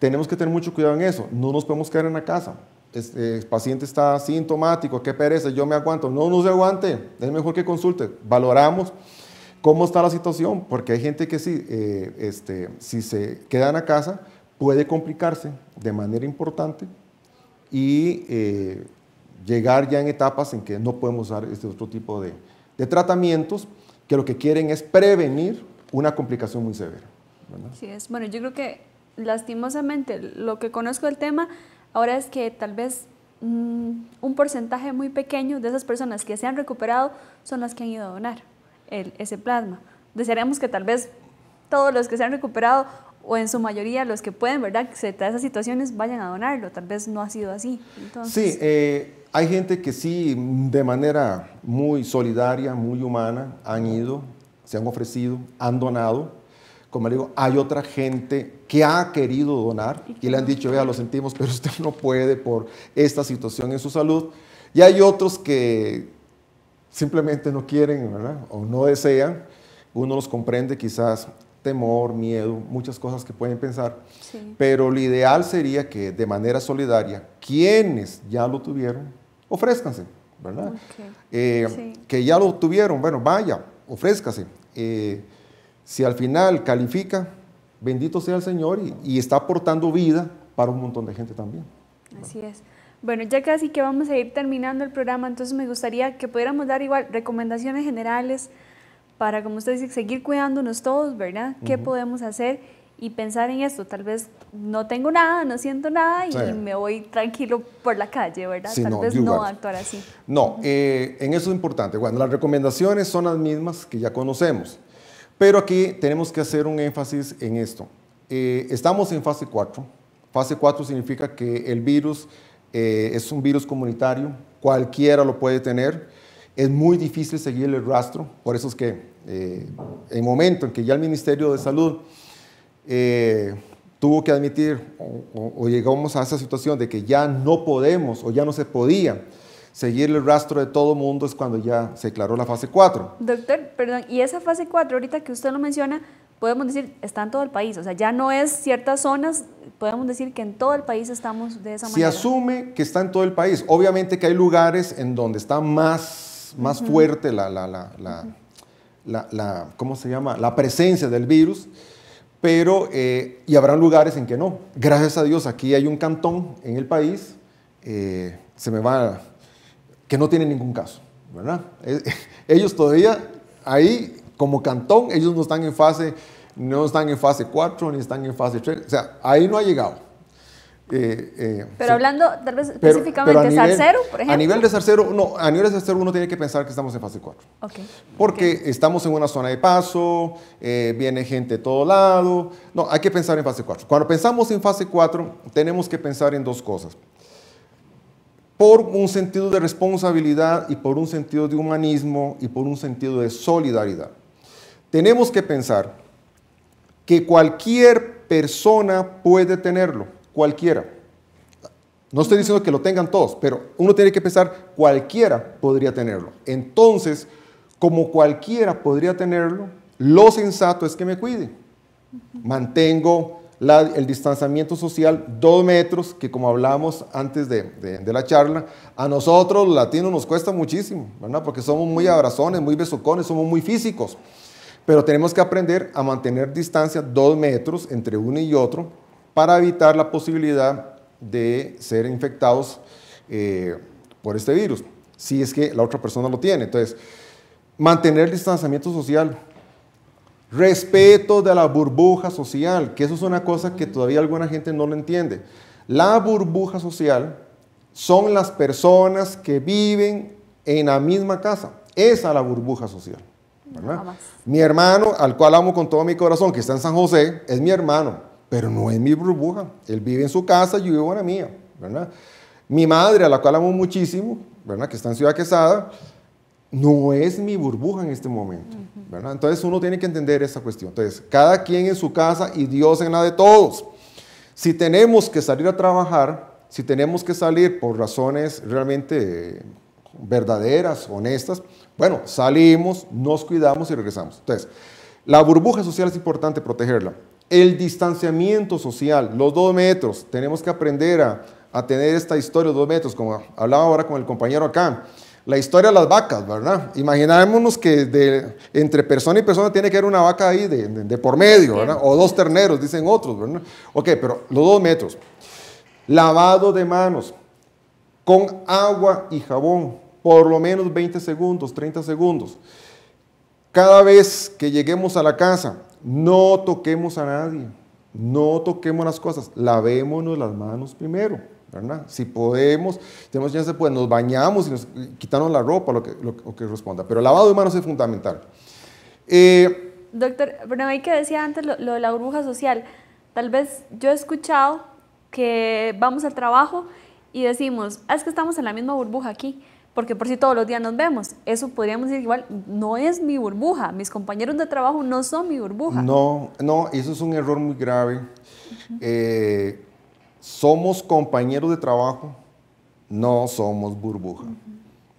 tenemos que tener mucho cuidado en eso. No nos podemos quedar en la casa. Este, el paciente está sintomático, qué pereza, yo me aguanto. No, no se aguante, es mejor que consulte. Valoramos cómo está la situación, porque hay gente que sí, eh, este, si se queda en la casa, puede complicarse de manera importante y eh, llegar ya en etapas en que no podemos usar este otro tipo de, de tratamientos que lo que quieren es prevenir una complicación muy severa. ¿verdad? es. Bueno, yo creo que lastimosamente lo que conozco del tema ahora es que tal vez mm, un porcentaje muy pequeño de esas personas que se han recuperado son las que han ido a donar ese plasma. Desearíamos que tal vez todos los que se han recuperado o en su mayoría los que pueden, ¿verdad?, se esas situaciones, vayan a donarlo. Tal vez no ha sido así. Sí, eh, hay gente que sí, de manera muy solidaria, muy humana, han ido, se han ofrecido, han donado como le digo, hay otra gente que ha querido donar y le han dicho, vea, lo sentimos, pero usted no puede por esta situación en su salud. Y hay otros que simplemente no quieren ¿verdad? o no desean. Uno los comprende quizás temor, miedo, muchas cosas que pueden pensar. Pero lo ideal sería que de manera solidaria, quienes ya lo tuvieron, ofrézcanse, ¿verdad? Eh, que ya lo tuvieron, bueno, vaya, ofrézcase. Eh, si al final califica, bendito sea el Señor y, está aportando vida para un montón de gente también. Así es. Bueno, ya casi que vamos a ir terminando el programa, entonces me gustaría que pudiéramos dar igual recomendaciones generales para, como usted dice, seguir cuidándonos todos, ¿verdad? ¿Qué podemos hacer? Y pensar en esto, tal vez no tengo nada, no siento nada y me voy tranquilo por la calle, ¿verdad? tal no, vez no actuar así. No, eh, en eso es importante. Bueno, las recomendaciones son las mismas que ya conocemos. Pero aquí tenemos que hacer un énfasis en esto. Eh, estamos en fase 4. Fase 4 significa que el virus eh, es un virus comunitario, cualquiera lo puede tener. Es muy difícil seguir el rastro, por eso es que en eh, el momento en que ya el Ministerio de Salud tuvo que admitir o llegamos a esa situación de que ya no podemos o ya no se podía seguir el rastro de todo mundo es cuando ya se declaró la fase 4. Doctor, perdón, y esa fase 4, ahorita que usted lo menciona, podemos decir, está en todo el país, o sea, ya no es ciertas zonas, podemos decir que en todo el país estamos de esa manera. Se asume que está en todo el país, obviamente que hay lugares en donde está más, más fuerte la, la, la, la, ¿cómo se llama? La presencia del virus, pero, eh, y habrán lugares en que no. Gracias a Dios, aquí hay un cantón en el país, eh, se me va que no tienen ningún caso, ¿verdad? E, ellos todavía ahí, como cantón, ellos no están en fase, no están en fase 4, ni están en fase 3, o sea, ahí no ha llegado. Eh, eh, pero hablando tal vez específicamente de Sarcero, por ejemplo. A nivel de Sarcero, no, a nivel de Sarcero uno tiene que pensar que estamos en fase 4. Porque estamos en una zona de paso, eh, viene gente de todo lado. No, hay que pensar en fase 4. Cuando pensamos en fase 4, tenemos que pensar en dos cosas por un sentido de responsabilidad y por un sentido de humanismo y por un sentido de solidaridad. Tenemos que pensar que cualquier persona puede tenerlo, cualquiera. No estoy diciendo que lo tengan todos, pero uno tiene que pensar cualquiera podría tenerlo. Entonces, como cualquiera podría tenerlo, lo sensato es que me cuide. Mantengo el distanciamiento social, dos metros, que como hablábamos antes de, de, la charla, a nosotros los latinos nos cuesta muchísimo, ¿verdad? Porque somos muy abrazones, muy besocones, somos muy físicos. Pero tenemos que aprender a mantener distancia dos metros entre uno y otro para evitar la posibilidad de ser infectados eh, por este virus, si es que la otra persona lo tiene. Entonces, mantener el distanciamiento social, Respeto de la burbuja social, que eso es una cosa que todavía alguna gente no lo entiende. La burbuja social son las personas que viven en la misma casa. Esa es la burbuja social. mi hermano, al cual amo con todo mi corazón, que está en San José, es mi hermano, pero no es mi burbuja. Él vive en su casa, yo vivo en la mía. Mi madre, a la cual amo muchísimo, ¿verdad? que está en Ciudad Quesada, no es mi burbuja en este momento, ¿verdad? Entonces uno tiene que entender esa cuestión. Entonces, cada quien en su casa y Dios en la de todos. Si tenemos que salir a trabajar, si tenemos que salir por razones realmente verdaderas, honestas, bueno, salimos, nos cuidamos y regresamos. Entonces, la burbuja social es importante protegerla. El distanciamiento social, los dos metros, tenemos que aprender a, tener esta historia, los dos metros, como hablaba ahora con el compañero acá la historia de las vacas, ¿verdad? Imaginémonos que entre persona y persona tiene que haber una vaca ahí de, por medio, ¿verdad? O dos terneros, dicen otros, ¿verdad? Ok, pero los dos metros. Lavado de manos con agua y jabón, por lo menos 20 segundos, 30 segundos. Cada vez que lleguemos a la casa, no toquemos a nadie, no toquemos las cosas, lavémonos las manos primero. Si podemos, tenemos chance, pues nos bañamos y nos quitamos la ropa, lo que, lo, que responda. Pero el lavado de manos es fundamental. Eh, Doctor, bueno, ahí que decía antes lo, de la burbuja social, tal vez yo he escuchado que vamos al trabajo y decimos, ah, es que estamos en la misma burbuja aquí, porque por si todos los días nos vemos. Eso podríamos decir igual, no es mi burbuja, mis compañeros de trabajo no son mi burbuja. No, no, eso es un error muy grave. eh, somos compañeros de trabajo, no somos burbuja.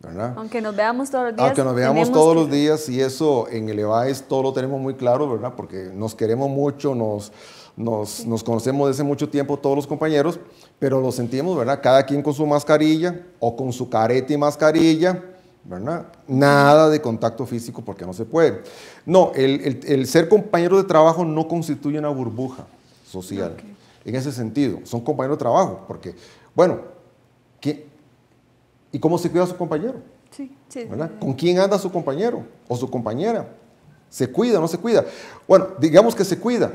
¿verdad? Aunque nos veamos todos los días. Aunque nos veamos todos los días y eso en el EVAES todo lo tenemos muy claro, ¿verdad? Porque nos queremos mucho, nos, nos, conocemos desde mucho tiempo todos los compañeros, pero lo sentimos, ¿verdad? Cada quien con su mascarilla o con su careta y mascarilla, ¿verdad? Nada de contacto físico porque no se puede. No, el, el, el ser compañero de trabajo no constituye una burbuja social en ese sentido. Son compañeros de trabajo, porque, bueno, ¿qué? ¿y cómo se cuida su compañero? Sí, sí. ¿Con quién anda su compañero o su compañera? ¿Se cuida o no se cuida? Bueno, digamos que se cuida,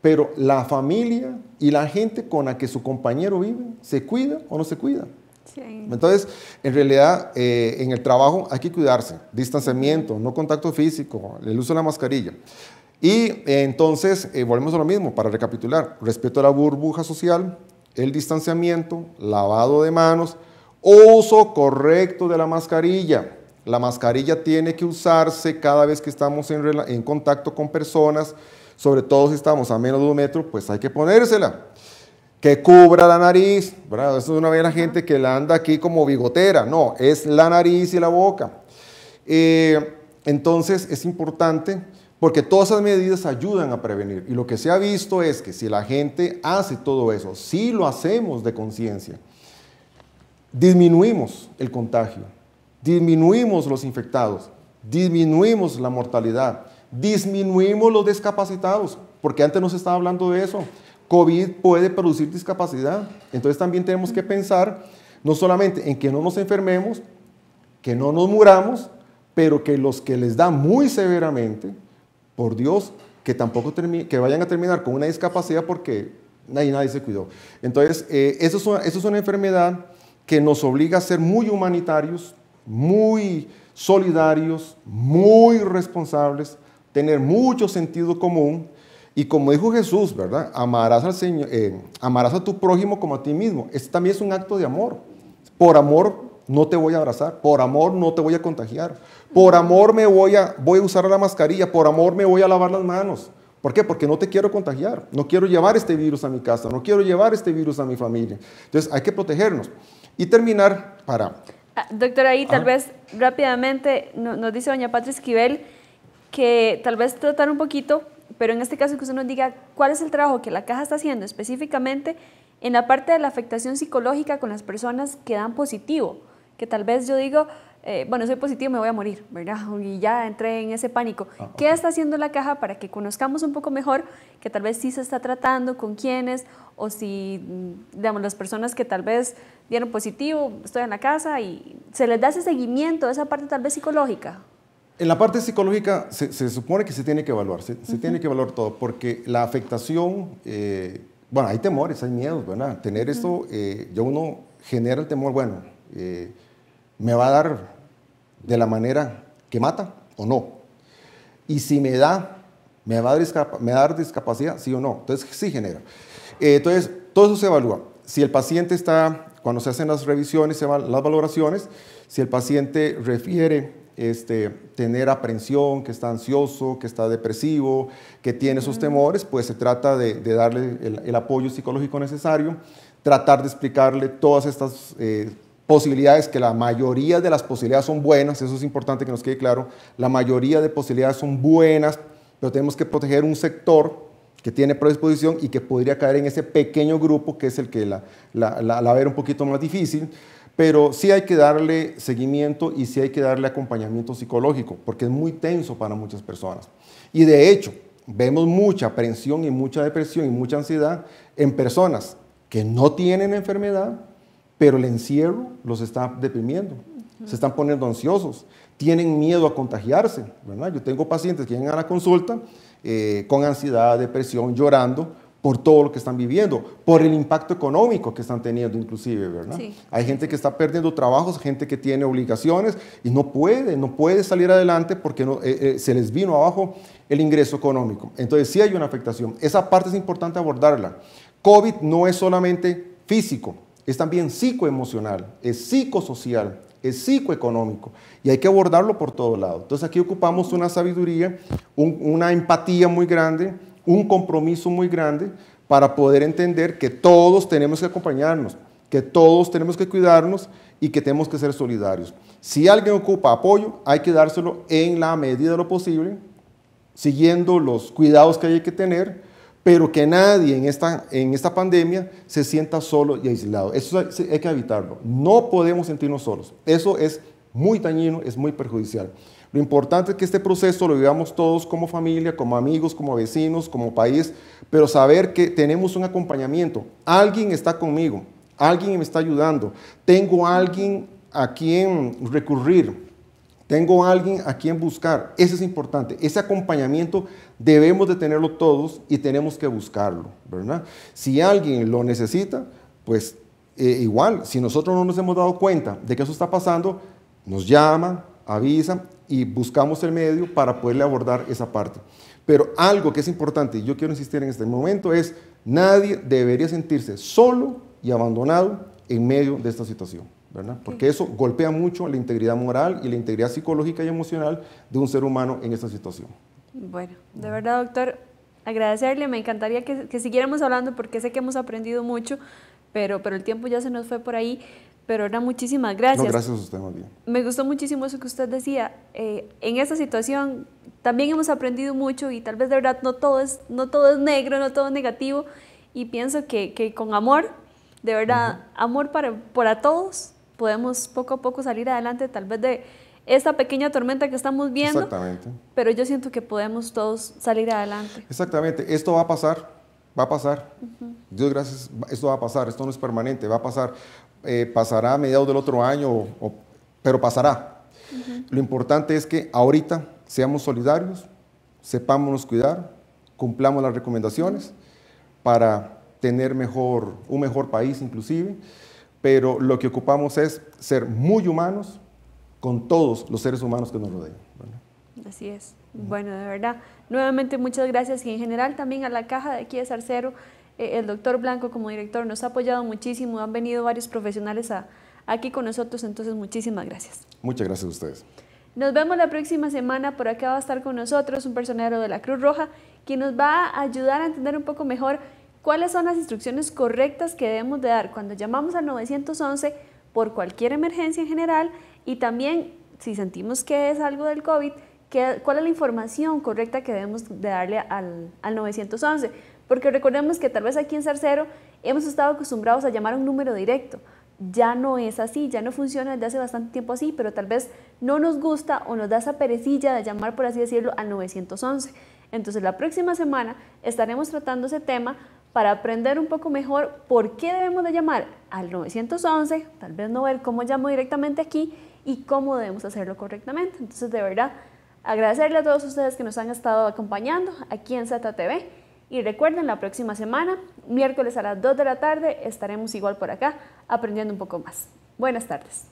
pero la familia y la gente con la que su compañero vive, ¿se cuida o no se cuida? Sí. Entonces, en realidad, eh, en el trabajo hay que cuidarse, distanciamiento, no contacto físico, el uso de la mascarilla. Y eh, entonces, eh, volvemos a lo mismo, para recapitular, Respecto a la burbuja social, el distanciamiento, lavado de manos, uso correcto de la mascarilla. La mascarilla tiene que usarse cada vez que estamos en, contacto con personas, sobre todo si estamos a menos de un metro, pues hay que ponérsela que cubra la nariz, ¿verdad? Eso es una vez la gente que la anda aquí como bigotera, no, es la nariz y la boca. Eh, entonces es importante porque todas esas medidas ayudan a prevenir. Y lo que se ha visto es que si la gente hace todo eso, si lo hacemos de conciencia, disminuimos el contagio, disminuimos los infectados, disminuimos la mortalidad, disminuimos los discapacitados, porque antes nos estaba hablando de eso. COVID puede producir discapacidad. Entonces también tenemos que pensar no solamente en que no nos enfermemos, que no nos muramos, pero que los que les da muy severamente por Dios, que tampoco que vayan a terminar con una discapacidad porque nadie, nadie se cuidó. Entonces, eh, eso, es una, eso es una enfermedad que nos obliga a ser muy humanitarios, muy solidarios, muy responsables, tener mucho sentido común. Y como dijo Jesús, ¿verdad? Amarás, al Señor, eh, amarás a tu prójimo como a ti mismo. Este también es un acto de amor. Por amor no te voy a abrazar, por amor no te voy a contagiar, por amor me voy a, voy a usar la mascarilla, por amor me voy a lavar las manos. ¿Por qué? Porque no te quiero contagiar, no quiero llevar este virus a mi casa, no quiero llevar este virus a mi familia. Entonces hay que protegernos. Y terminar para... Doctor ah, doctora, ahí tal ah. vez rápidamente nos dice doña Patricia Esquivel que tal vez tratar un poquito, pero en este caso que usted nos diga cuál es el trabajo que la caja está haciendo específicamente en la parte de la afectación psicológica con las personas que dan positivo que tal vez yo digo, eh, bueno, soy positivo, me voy a morir, ¿verdad? Y ya entré en ese pánico. Ah, ¿Qué está haciendo la caja para que conozcamos un poco mejor que tal vez sí se está tratando, con quiénes, o si, mm, digamos, las personas que tal vez dieron positivo, estoy en la casa y se les da ese seguimiento, esa parte tal vez psicológica? En la parte psicológica se, supone que se tiene que evaluar, se, tiene que evaluar todo, porque la afectación, eh, bueno, hay temores, hay miedos, ¿verdad? Tener esto, eh, ya uno genera el temor, bueno, ¿me va a dar de la manera que mata o no? Y si me da, ¿me va a, dar, me dar discapacidad, sí o no? Entonces, sí genera. Eh, entonces, todo eso se evalúa. Si el paciente está, cuando se hacen las revisiones, se van las valoraciones, si el paciente refiere este, tener aprensión, que está ansioso, que está depresivo, que tiene esos temores, pues se trata de, darle el, apoyo psicológico necesario, tratar de explicarle todas estas... Eh, posibilidades, que la mayoría de las posibilidades son buenas, eso es importante que nos quede claro, la mayoría de posibilidades son buenas, pero tenemos que proteger un sector que tiene predisposición y que podría caer en ese pequeño grupo que es el que la, la, la, la ver un poquito más difícil, pero sí hay que darle seguimiento y sí hay que darle acompañamiento psicológico, porque es muy tenso para muchas personas. Y de hecho, vemos mucha aprensión y mucha depresión y mucha ansiedad en personas que no tienen enfermedad, pero el encierro los está deprimiendo, se están poniendo ansiosos, tienen miedo a contagiarse. ¿verdad? Yo tengo pacientes que llegan a la consulta eh, con ansiedad, depresión, llorando por todo lo que están viviendo, por el impacto económico que están teniendo inclusive, ¿verdad? Hay gente que está perdiendo trabajos, gente que tiene obligaciones y no puede, no puede salir adelante porque no, eh, eh, se les vino abajo el ingreso económico. Entonces sí hay una afectación. Esa parte es importante abordarla. COVID no es solamente físico, es también psicoemocional, es psicosocial, es psicoeconómico y hay que abordarlo por todos lados. Entonces aquí ocupamos una sabiduría, una empatía muy grande, un compromiso muy grande para poder entender que todos tenemos que acompañarnos, que todos tenemos que cuidarnos y que tenemos que ser solidarios. Si alguien ocupa apoyo, hay que dárselo en la medida de lo posible, siguiendo los cuidados que hay que tener pero que nadie en esta, en esta pandemia se sienta solo y aislado. Eso hay que evitarlo. No podemos sentirnos solos. Eso es muy dañino, es muy perjudicial. Lo importante es que este proceso lo vivamos todos como familia, como amigos, como vecinos, como país, pero saber que tenemos un acompañamiento. Alguien está conmigo, alguien me está ayudando, tengo alguien a quien recurrir, tengo alguien a quien buscar. Eso es importante. Ese acompañamiento debemos de tenerlo todos y tenemos que buscarlo, ¿verdad? Si alguien lo necesita, pues eh, igual, si nosotros no nos hemos dado cuenta de que eso está pasando, nos llama, avisa y buscamos el medio para poderle abordar esa parte. Pero algo que es importante, y yo quiero insistir en este momento, es nadie debería sentirse solo y abandonado en medio de esta situación. Porque eso golpea mucho la integridad moral y la integridad psicológica y emocional de un ser humano en esta situación. Bueno, de verdad, doctor, agradecerle. Me encantaría que, siguiéramos hablando porque sé que hemos aprendido mucho, pero, pero el tiempo ya se nos fue por ahí. Pero era muchísimas gracias. No, gracias a usted, María. Me gustó muchísimo eso que usted decía. Eh, en esta situación también hemos aprendido mucho y tal vez de verdad no todo es, no todo es negro, no todo es negativo. Y pienso que, que con amor, de verdad, amor para, para todos, podemos poco a poco salir adelante tal vez de esta pequeña tormenta que estamos viendo. Exactamente. Pero yo siento que podemos todos salir adelante. Exactamente, esto va a pasar, va a pasar. Dios gracias, esto va a pasar, esto no es permanente, va a pasar, eh, pasará a mediados del otro año, pero pasará. Lo importante es que ahorita seamos solidarios, sepámonos cuidar, cumplamos las recomendaciones para tener mejor, un mejor país inclusive pero lo que ocupamos es ser muy humanos con todos los seres humanos que nos rodean. Así es. Bueno, de verdad, nuevamente muchas gracias y en general también a la caja de aquí de Sarcero, eh, el doctor Blanco como director nos ha apoyado muchísimo, han venido varios profesionales aquí con nosotros, entonces muchísimas gracias. Muchas gracias a ustedes. Nos vemos la próxima semana, por acá va a estar con nosotros un personero de la Cruz Roja, que nos va a ayudar a entender un poco mejor cuáles son las instrucciones correctas que debemos de dar cuando llamamos al 911 por cualquier emergencia en general y también si sentimos que es algo del COVID, cuál es la información correcta que debemos de darle al, al 911. Porque recordemos que tal vez aquí en Sarcero hemos estado acostumbrados a llamar a un número directo. Ya no es así, ya no funciona desde hace bastante tiempo así, pero tal vez no nos gusta o nos da esa perecilla de llamar, por así decirlo, al 911. Entonces la próxima semana estaremos tratando ese tema para aprender un poco mejor por qué debemos de llamar al 911, tal vez no ver cómo llamo directamente aquí y cómo debemos hacerlo correctamente. Entonces, de verdad, agradecerle a todos ustedes que nos han estado acompañando aquí en ZTV y recuerden, la próxima semana, miércoles a las 2 de la tarde, estaremos igual por acá aprendiendo un poco más. Buenas tardes.